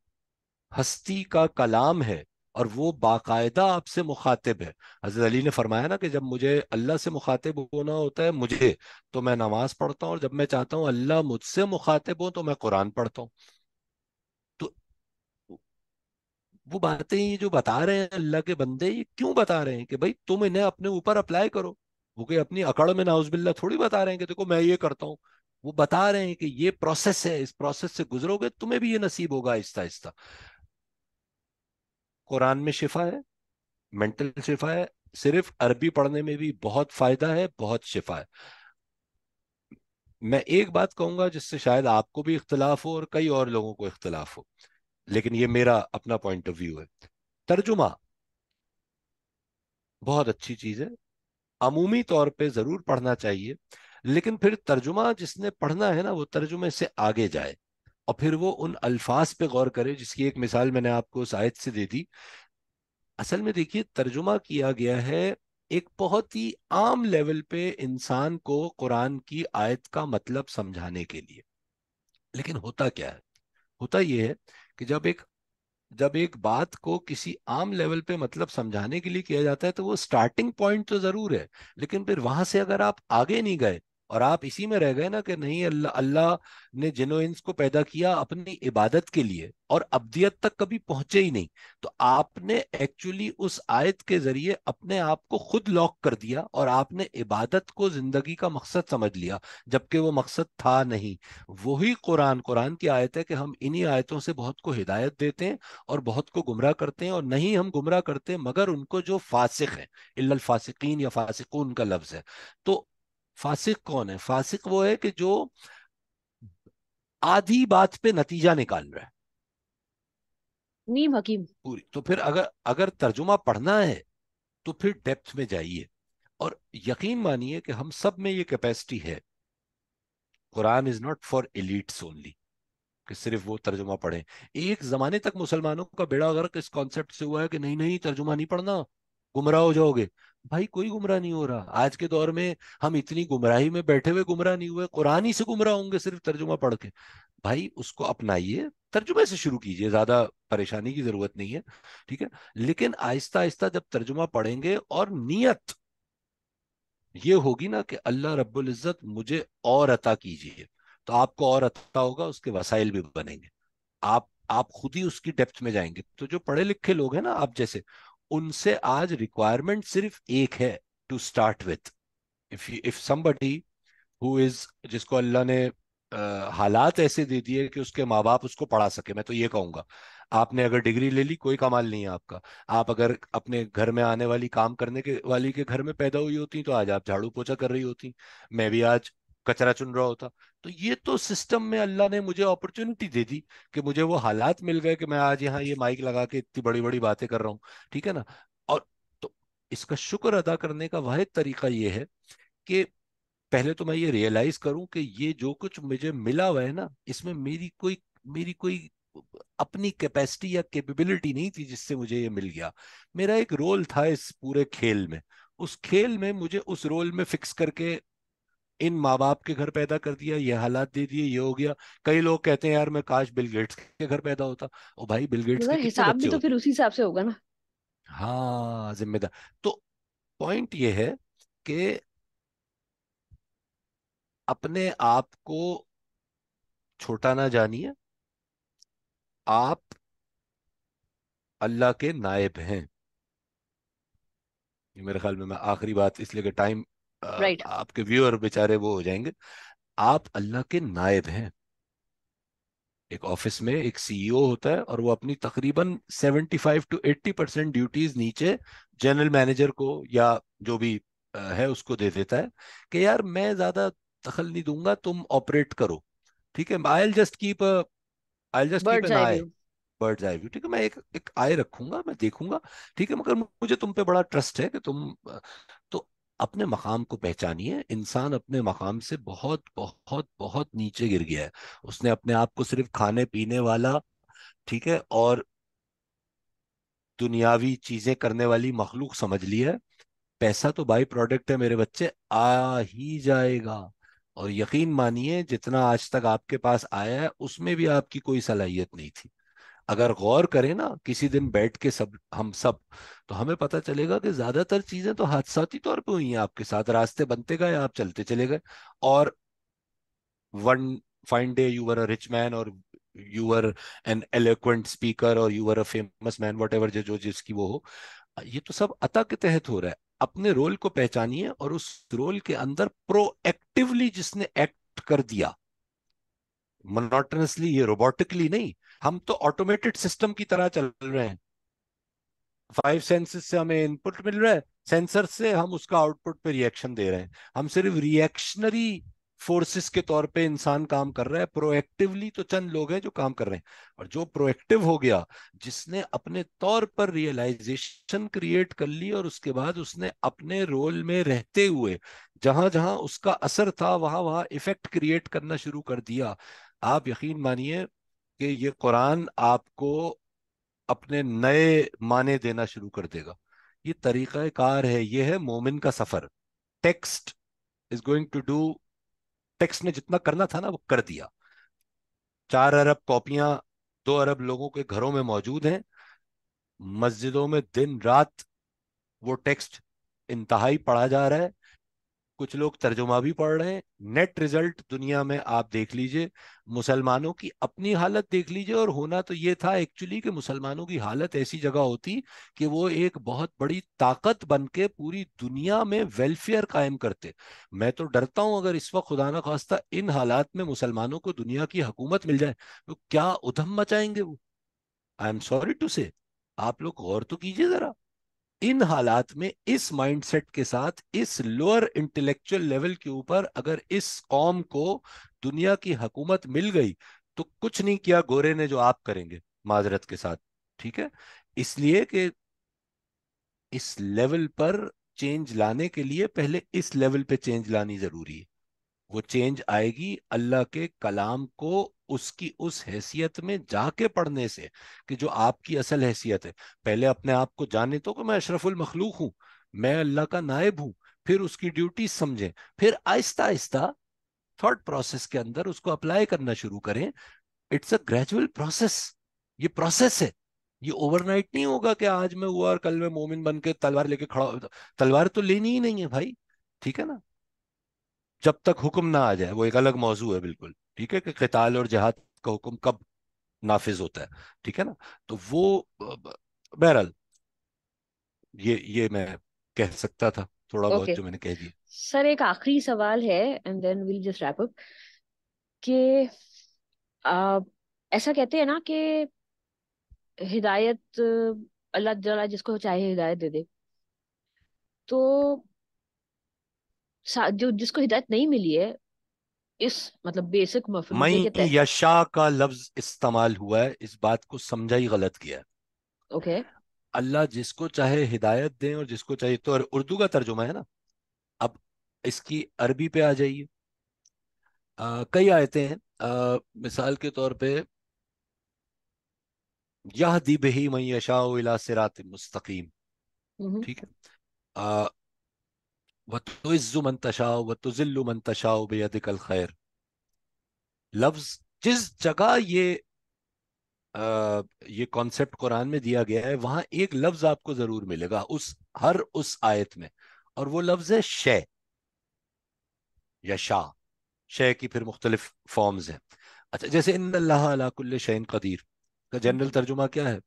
हस्ती का कलाम है और वो बाकायदा आपसे मुखातिब है हजरत अली ने फरमाया ना कि जब मुझे अल्लाह से मुखातिब होना होता है मुझे तो मैं नमाज पढ़ता हूँ और जब मैं चाहता हूँ अल्लाह मुझसे मुखातिब हो तो मैं कुरान पढ़ता हूँ तो वो बातें ये जो बता रहे हैं अल्लाह के बंदे ये क्यों बता रहे हैं कि भाई तुम इन्हें अपने ऊपर अप्लाई करो वो कि अपनी अकड़ में नाउजबिल्ला थोड़ी बता रहे हैं कि देखो मैं ये करता हूँ वो बता रहे हैं कि ये प्रोसेस है इस प्रोसेस से गुजरोगे तुम्हें भी ये नसीब होगा आहिस्ता आहिस्ता कुरान में शिफा है मेंटल शिफा है सिर्फ अरबी पढ़ने में भी बहुत फायदा है बहुत शिफा है मैं एक बात कहूंगा जिससे शायद आपको भी इख्तलाफ हो और कई और लोगों को इख्तलाफ हो लेकिन ये मेरा अपना पॉइंट ऑफ व्यू है तर्जुमा बहुत अच्छी चीज है अमूमी तौर पे जरूर पढ़ना चाहिए लेकिन फिर तर्जुमा जिसने पढ़ना है ना वो तर्जुमे से आगे जाए और फिर वो उन अल्फाज पे गौर करे जिसकी एक मिसाल मैंने आपको शायद से दे दी असल में देखिए तर्जुमा किया गया है एक बहुत ही आम लेवल पे इंसान को कुरान की आयत का मतलब समझाने के लिए लेकिन होता क्या है होता यह है कि जब एक जब एक बात को किसी आम लेवल पे मतलब समझाने के लिए किया जाता है तो वो स्टार्टिंग पॉइंट तो जरूर है लेकिन फिर वहां से अगर आप आगे नहीं गए और आप इसी में रह गए ना कि नहीं अल्लाह अल्लाह ने जिनो इंस को पैदा किया अपनी इबादत के लिए और अब्दियत तक कभी पहुंचे ही नहीं तो आपने एक्चुअली उस आयत के जरिए अपने आप को खुद लॉक कर दिया और आपने इबादत को जिंदगी का मकसद समझ लिया जबकि वो मकसद था नहीं वही कुरान कुरान की आयत है कि हम इन्हीं आयतों से बहुत को हिदायत देते हैं और बहुत को गुमराह करते हैं और नहीं हम गुमराह करते मगर उनको जो फासिक है इल्ल फासिकीन या फासिकून का लफ्ज है तो फासिक कौन है फासिक वो है कि जो आधी बात पे नतीजा निकाल रहा है नीम हकीम पूरी तो फिर अगर अगर तर्जुमा पढ़ना है तो फिर डेप्थ में जाइए और यकीन मानिए कि हम सब में ये कैपेसिटी है Quran is not for elites only कि सिर्फ वो तर्जुमा पढ़े एक जमाने तक मुसलमानों का बेड़ा गर्क इस कॉन्सेप्ट से हुआ है कि नहीं नहीं तर्जुमा नहीं पढ़ना गुमराह हो जाओगे भाई कोई गुमराह नहीं हो रहा आज के दौर में हम इतनी गुमराही में बैठे हुए गुमराह नहीं हुए कुरान ही से गुमराह होंगे सिर्फ तर्जुमा पढ़ के भाई उसको अपनाइए तर्जुमे से शुरू कीजिए ज्यादा परेशानी की जरूरत नहीं है ठीक है लेकिन आहिस्ता आहिस्ता जब तर्जुमा पढ़ेंगे और नीयत ये होगी ना कि अल्लाह रब्बुल इज़्ज़त मुझे और अता कीजिए तो आपको और अता होगा उसके वसाइल भी बनेंगे आप आप खुद ही उसकी डेप्थ में जाएंगे तो जो पढ़े लिखे लोग हैं ना आप जैसे उनसे आज रिक्वायरमेंट सिर्फ एक है to start with if if somebody who is जिसको अल्लाह ने आ, हालात ऐसे दे दिए कि उसके माँ बाप उसको पढ़ा सके मैं तो ये कहूंगा आपने अगर डिग्री ले ली कोई कमाल नहीं है आपका आप अगर अपने घर में आने वाली काम करने के वाली के घर में पैदा हुई होती तो आज आप झाड़ू पोछा कर रही होती मैं भी आज कचरा चुन रहा होता तो ये तो सिस्टम में अल्लाह ने मुझे अपॉर्चुनिटी दे दी कि मुझे वो हालात मिल गए कि मैं आज यहाँ ये माइक लगा के इतनी बड़ी बड़ी बातें कर रहा हूँ ठीक है ना और तो इसका शुक्र अदा करने का वाहिद तरीका ये है कि पहले तो मैं ये रियलाइज करूं कि ये जो कुछ मुझे मिला हुआ है ना इसमें मेरी कोई मेरी कोई अपनी कैपेसिटी या कैपेबिलिटी नहीं थी जिससे मुझे ये मिल गया मेरा एक रोल था इस पूरे खेल में उस खेल में मुझे उस रोल में फिक्स करके इन माँ बाप के घर पैदा कर दिया ये हालात दे दिए ये हो गया कई लोग कहते हैं यार मैं काश बिल गेट्स के घर पैदा होता ओ भाई बिल गेट्स के मतलब हिसाब भी तो फिर उसी हिसाब से होगा ना हाँ जिम्मेदार तो पॉइंट ये है कि अपने आप को छोटा ना जानिए आप अल्लाह के नायब हैं मेरे ख्याल में मैं आखिरी बात इसलिए कि टाइम right. आपके व्यूअर बेचारे वो हो जाएंगे आप अल्लाह के नायब हैं एक ऑफिस में एक सीईओ e होता है और वो अपनी तकरीबन 75 टू 80 परसेंट ड्यूटीज नीचे जनरल मैनेजर को या जो भी है उसको दे देता है कि यार मैं ज्यादा दखल नहीं दूंगा तुम ऑपरेट करो ठीक है I just keep I just keep I bird's eye view ठीक है मैं एक एक आय रखूंगा मैं देखूंगा ठीक है मगर मुझे तुम पे बड़ा ट्रस्ट है कि तुम तो अपने मकाम को पहचानिए इंसान अपने मकाम से बहुत बहुत बहुत नीचे गिर गया है उसने अपने आप को सिर्फ खाने पीने वाला ठीक है और दुनियावी चीजें करने वाली मखलूक समझ ली है पैसा तो बाई प्रोडक्ट है मेरे बच्चे आ ही जाएगा और यकीन मानिए जितना आज तक आपके पास आया है उसमें भी आपकी कोई सलाहियत नहीं थी अगर गौर करें ना किसी दिन बैठ के सब हम सब तो हमें पता चलेगा कि ज्यादातर चीजें तो हादसाती तौर पे हुई हैं आपके साथ रास्ते बनते गए आप चलते चले गए और one fine day you were a rich man और you are an eloquent speaker और you are a famous man whatever जो जिसकी वो हो ये तो सब अता के तहत हो रहा है अपने रोल को पहचानिए और उस रोल के अंदर प्रोएक्टिवली जिसने एक्ट कर दिया मोनोटनसली ये रोबोटिकली नहीं हम तो ऑटोमेटेड सिस्टम की तरह चल रहे हैं फाइव सेंसेस से हमें इनपुट मिल रहा है सेंसर से हम उसका आउटपुट पे रिएक्शन दे रहे हैं हम सिर्फ रिएक्शनरी हम्म। फोर्सेस के तौर पे इंसान काम कर रहा है प्रोएक्टिवली तो चंद लोग हैं जो काम कर रहे हैं और जो प्रोएक्टिव हो गया जिसने अपने तौर पर रियलाइजेशन क्रिएट कर ली और उसके बाद उसने अपने रोल में रहते हुए जहां जहां उसका असर था वहां वहां इफेक्ट क्रिएट करना शुरू कर दिया आप यकीन मानिए कि ये कुरान आपको अपने नए माने देना शुरू कर देगा ये तरीका कार है ये है मोमिन का सफर text is going to do text ने जितना करना था ना वो कर दिया चार अरब कॉपियां दो अरब लोगों के घरों में मौजूद हैं मस्जिदों में दिन रात वो टेक्स्ट इंतहाई पढ़ा जा रहा है कुछ लोग तर्जुमा भी पढ़ रहे हैं नेट रिजल्ट दुनिया में आप देख लीजिए मुसलमानों की अपनी हालत देख लीजिए और होना तो ये था एक्चुअली कि मुसलमानों की हालत ऐसी जगह होती कि वो एक बहुत बड़ी ताकत बन के पूरी दुनिया में वेलफेयर कायम करते मैं तो डरता हूं अगर इस वक्त खुदा ना खास्ता इन हालात में मुसलमानों को दुनिया की हुकूमत मिल जाए तो क्या उधम मचाएंगे वो आई एम सॉरी टू से आप लोग गौर तो कीजिए जरा इन हालात में इस माइंडसेट के साथ इस लोअर इंटेलेक्चुअल लेवल के ऊपर अगर इस कॉम को दुनिया की हकूमत मिल गई तो कुछ नहीं किया गोरे ने जो आप करेंगे माजरत के साथ ठीक है इसलिए कि इस लेवल पर चेंज लाने के लिए पहले इस लेवल पे चेंज लानी जरूरी है वो चेंज आएगी अल्लाह के कलाम को उसकी उस हैसियत में जाके पढ़ने से कि जो आपकी असल हैसियत है पहले अपने आप को जाने तो कि मैं अशरफुल मखलूक हूँ मैं अल्लाह का नायब हूँ फिर उसकी ड्यूटी समझें फिर आहिस्ता आहिस्ता थॉट प्रोसेस के अंदर उसको अप्लाई करना शुरू करें इट्स अ ग्रेजुअल प्रोसेस ये प्रोसेस है ये ओवरनाइट नहीं होगा कि आज मैं हुआ और कल मैं मोमिन बन के तलवार लेके खड़ा तलवार तो लेनी ही नहीं है भाई ठीक है ना जब तक हुक्म ना आ जाए वो एक अलग मौजू है बिल्कुल ठीक है कि कताल और जहाद का हुक्म कब नाफिज होता है ठीक है ना तो वो बहरहाल ये ये मैं कह सकता था थोड़ा okay. बहुत जो मैंने कह दिया सर एक आखिरी सवाल है and then will just wrap up कि ऐसा कहते हैं ना कि हिदायत अल्लाह जिसको चाहे हिदायत दे दे तो जो जिसको हिदायत नहीं मिली है इस मतलब बेसिक मफहूम यशा का लफ्ज इस्तेमाल हुआ है इस बात को समझा ही गलत किया ओके अल्लाह जिसको चाहे हिदायत दें और जिसको चाहे तो उर्दू का तर्जुमा है ना अब इसकी अरबी पे आ जाइए कई आयते हैं आ, मिसाल के तौर पे यह दी बही मई यशा सिरात मुस्तकीम हम्म। ठीक है आ, वतुज़ मन तशाओ वतुज़िल्लु मन तशाओ बेदकल खैर लफ्ज़ जिस जगह ये आ, ये कॉन्सेप्ट कुरान में दिया गया है वहां एक लफ्ज आपको जरूर मिलेगा उस हर उस आयत में और वो लफ्ज है शे या शाह शे की फिर मुख्तलिफ फॉर्म्स हैं अच्छा जैसे इन अल्लाह शैन कदीर का जनरल तर्जुमा क्या है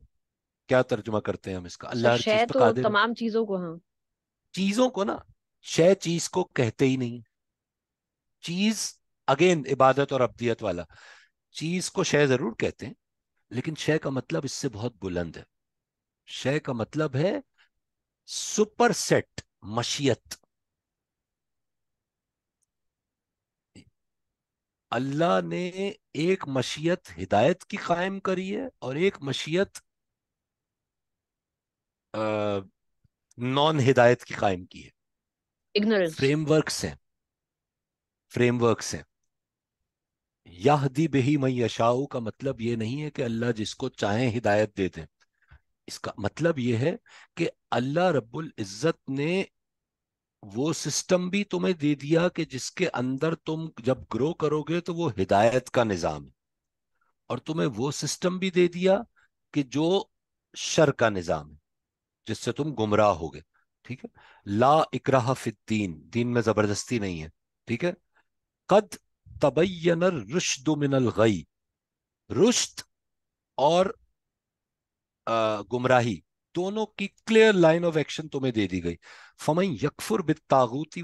क्या तर्जुमा करते हैं हम इसका अल्लाह तो तमाम चीजों को हाँ चीजों को ना शह चीज को कहते ही नहीं चीज अगेन इबादत और अब्दियत वाला चीज को शह जरूर कहते हैं लेकिन शह का मतलब इससे बहुत बुलंद है शह का मतलब है सुपरसेट मशियत अल्लाह ने एक मशियत हिदायत की कायम करी है और एक मशियत नॉन हिदायत की कायम की है ignorance frameworks हैं frameworks हैं याहदी बेही अशाऊ का मतलब ये नहीं है कि अल्लाह जिसको चाहे हिदायत दे दे इसका मतलब ये है कि अल्लाह रब्बुल इज़्ज़त ने वो सिस्टम भी तुम्हें दे दिया कि जिसके अंदर तुम जब ग्रो करोगे तो वो हिदायत का निज़ाम है और तुम्हें वो सिस्टम भी दे दिया कि जो शर का निज़ाम है जिससे तुम गुमराह होगे ठीक है ला इकराह फिद्दीन दीन में जबरदस्ती नहीं है ठीक है कद तबैन रुश्द मिनल गई रुश्त और गुमराही दोनों की क्लियर लाइन ऑफ एक्शन तुम्हें दे दी गई फमई यकफुर बिल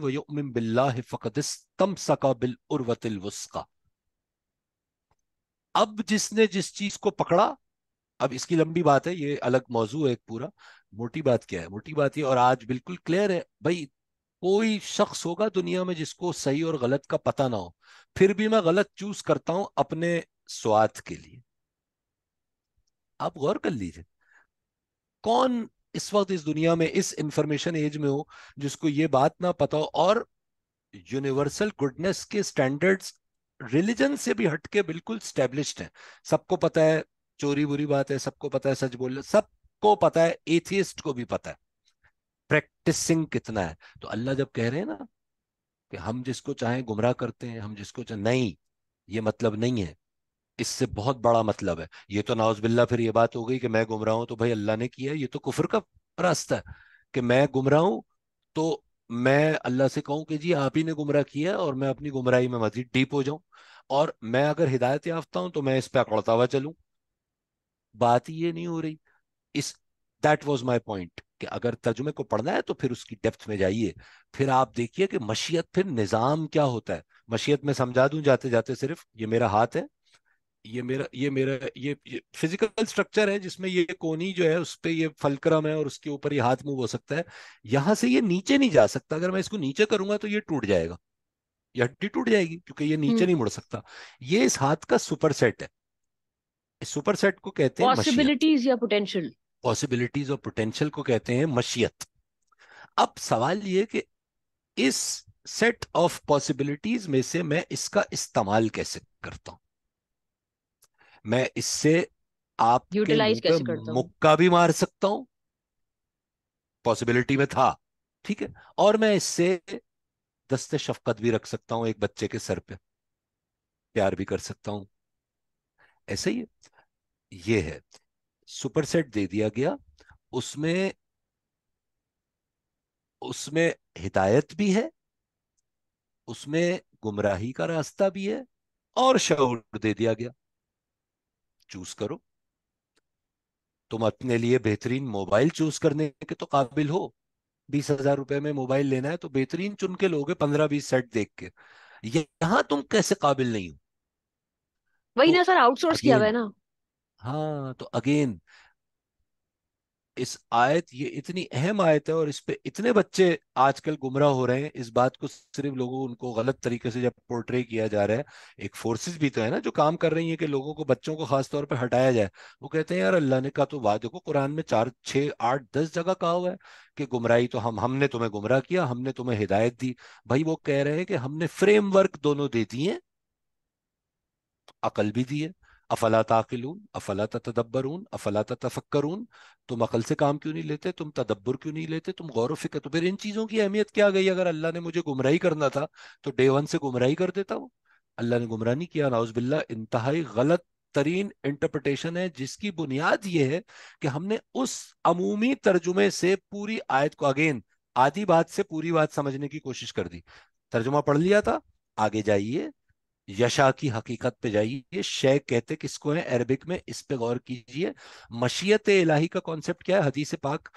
वमिन बिल्ला फ़कदस्तम सका बिल उर्वतिल अब जिसने जिस चीज को पकड़ा अब इसकी लंबी बात है ये अलग मौजू है एक पूरा मोटी बात क्या है मोटी बात ये और आज बिल्कुल क्लियर है भाई कोई शख्स होगा दुनिया में जिसको सही और गलत का पता ना हो फिर भी मैं गलत चूज करता हूं अपने स्वार्थ के लिए आप गौर कर लीजिए कौन इस वक्त इस दुनिया में इस इंफॉर्मेशन एज में हो जिसको ये बात ना पता हो और यूनिवर्सल गुडनेस के स्टैंडर्ड्स रिलीजन से भी हटके बिल्कुल स्टेब्लिश है सबको पता है चोरी बुरी बात है सबको पता है सच बोल सब सबको पता है एथियस्ट को भी पता है प्रैक्टिसिंग कितना है तो अल्लाह जब कह रहे हैं ना कि हम जिसको चाहें गुमराह करते हैं हम जिसको चाहें नहीं ये मतलब नहीं है इससे बहुत बड़ा मतलब है ये तो नाउजबिल्ला फिर ये बात हो गई कि मैं गुमराह हूं तो भाई अल्लाह ने किया ये तो कुफर का रास्ता है कि मैं गुमराह हूं तो मैं अल्लाह से कहूं कि जी आप ही ने गुमराह किया और मैं अपनी गुमराही में मजीद डीप हो जाऊं और मैं अगर हिदायत याफ्ता हूं तो मैं इस पर अकड़ता हुआ चलूं बात ये नहीं हो रही इस दैट वॉज माई पॉइंट कि अगर तर्जुमे को पढ़ना है तो फिर उसकी डेप्थ में जाइए फिर आप देखिए कि मशीयत फिर निज़ाम क्या होता है मशीयत में समझा दूं जाते जाते सिर्फ ये मेरा हाथ है ये मेरा ये मेरा ये, ये फिजिकल स्ट्रक्चर है जिसमें ये कोनी जो है उस पर ये फलक्रम है और उसके ऊपर ये हाथ मूव हो सकता है यहां से ये नीचे नहीं जा सकता अगर मैं इसको नीचे करूंगा तो ये टूट जाएगा ये हड्डी टूट जाएगी क्योंकि ये नीचे हम्म। नहीं मुड़ सकता ये इस हाथ का सुपरसेट है इस सुपर को कहते हैं पॉसिबिलिटीज या पोटेंशियल पॉसिबिलिटीज और पोटेंशियल को कहते हैं मशियत अब सवाल ये कि इस सेट ऑफ पॉसिबिलिटीज में से मैं इसका इस्तेमाल कैसे करता हूं मैं इससे आप यूटिलाइज कैसे करता हूं मुक्का भी मार सकता हूं पॉसिबिलिटी में था ठीक है और मैं इससे दस्त शफकत भी रख सकता हूं एक बच्चे के सर पे प्यार भी कर सकता हूं ऐसे ही है ये है सुपरसेट दे दिया गया उसमें उसमें हिदायत भी है उसमें गुमराही का रास्ता भी है और शौर दे दिया गया चूज करो तुम अपने लिए बेहतरीन मोबाइल चूज करने के तो काबिल हो बीस हजार रुपए में मोबाइल लेना है तो बेहतरीन चुन के लोगे पंद्रह बीस सेट देख के यहां तुम कैसे काबिल नहीं हो वही तो ना सर आउटसोर्स किया हुआ है ना हाँ तो अगेन इस आयत ये इतनी अहम आयत है और इस पे इतने बच्चे आजकल गुमराह हो रहे हैं इस बात को सिर्फ लोगों उनको गलत तरीके से जब पोर्ट्रे किया जा रहा है एक फोर्सेस भी तो है ना जो काम कर रही है कि लोगों को बच्चों को खास तौर पे हटाया जाए वो कहते हैं यार अल्लाह ने कहा तो वाह देखो कुरान में चार छः आठ दस जगह कहा हुआ है कि गुमराही तो हम हमने तुम्हें गुमराह किया हमने तुम्हें हिदायत दी भाई वो कह रहे हैं कि हमने फ्रेमवर्क दोनों दे दिए अकल भी दी है अफला ताकिलून अफला तदब्बरून अफला तफक्करून तुम अकल से काम क्यों नहीं लेते तुम तदब्बर क्यों नहीं लेते तुम गौर फिक्र तो फिर इन चीज़ों की अहमियत क्या गई अगर अल्लाह ने मुझे गुमराही करना था तो डे वन से गुमराही कर देता हूँ अल्लाह ने गुमराह नहीं किया नाउजबिल्ला इंतहाई गलत तरीन इंटरप्रटेशन है जिसकी बुनियाद यह है कि हमने उस अमूमी तर्जुमे से पूरी आयत को अगेन आधी बात से पूरी बात समझने की कोशिश कर दी तर्जुमा पढ़ लिया था आगे जाइए यशा की हकीकत पे जाइए शेख कहते किसको है अरबिक में इस पे गौर कीजिए मशीयत इलाही का कॉन्सेप्ट क्या है हदीस पाक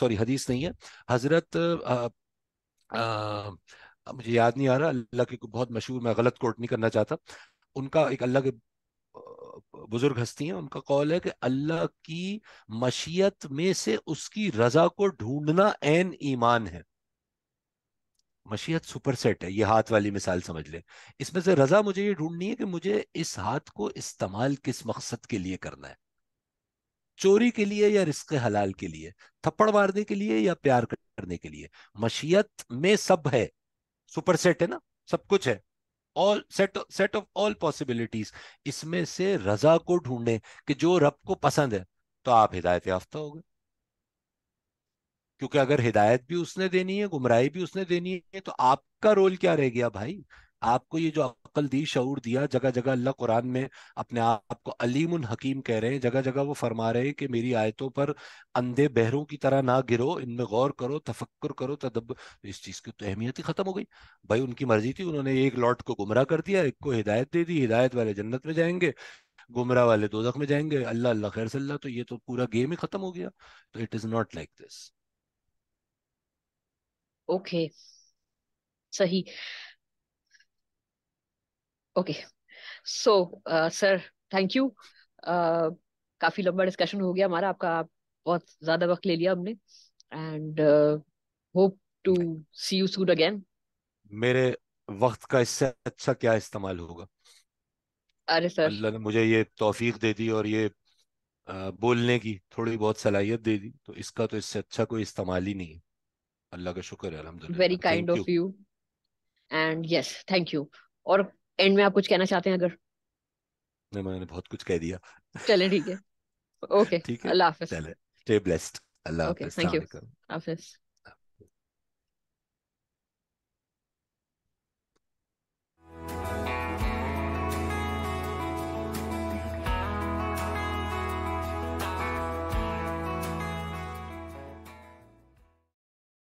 सॉरी हदीस नहीं है हजरत आ, आ, मुझे याद नहीं आ रहा अल्लाह के बहुत मशहूर मैं गलत कोट नहीं करना चाहता उनका एक अल्लाह के बुजुर्ग हस्ती हैं उनका कौल है कि अल्लाह की मशीयत में से उसकी रजा को ढूंढना एन ईमान है मशीहत सुपरसेट है ये हाथ वाली मिसाल समझ ले इसमें से रजा मुझे ये ढूंढनी है कि मुझे इस हाथ को इस्तेमाल किस मकसद के लिए करना है चोरी के लिए या रिस्क हलाल के लिए थप्पड़ मारने के लिए या प्यार करने के लिए मशीहत में सब है सुपरसेट है ना सब कुछ है all set set of all possibilities इसमें से रजा को ढूंढे कि जो रब को पसंद है तो आप हिदायत याफ्ता हो गए क्योंकि अगर हिदायत भी उसने देनी है गुमराही भी उसने देनी है तो आपका रोल क्या रह गया भाई आपको ये जो अक्ल दी शूर दिया जगह जगह अल्लाह कुरान में अपने आप को अलीम हकीम कह रहे हैं जगह जगह वो फरमा रहे हैं कि मेरी आयतों पर अंधे बहरों की तरह ना गिरो इनमें गौर करो तफक्र करो तदब इस चीज़ की तो अहमियत ही खत्म हो गई भाई उनकी मर्जी थी उन्होंने एक लॉट को गुमराह कर दिया एक को हिदायत दे दी हिदायत वाले जन्नत में जाएंगे गुमराह वाले दोजख में जाएंगे अल्लाह अल्लाह खैर सल्ला तो ये तो पूरा गेम ही खत्म हो गया तो it is not like this okay सही okay so sir thank you काफी लंबा डिस्कशन हो गया हमारा आपका बहुत ज्यादा वक्त ले लिया हमने and hope to see you soon again मेरे वक्त का इससे अच्छा क्या इस्तेमाल होगा अरे सर अल्लाह ने मुझे ये तौफीक दे दी और ये बोलने की थोड़ी बहुत सलाहियत दे दी तो इसका तो इससे अच्छा कोई इस्तेमाल ही नहीं है अल्लाह का शुक्र है अल्हम्दुलिल्लाह very kind of you and yes thank you और एंड में आप कुछ कहना चाहते हैं अगर नहीं मैंने बहुत कुछ कह दिया चले ठीक है ओके ठीक है अल्लाह हाफिज चले स्टे ब्लेस्ड अल्लाह हाफिज थैंक यू हाफिज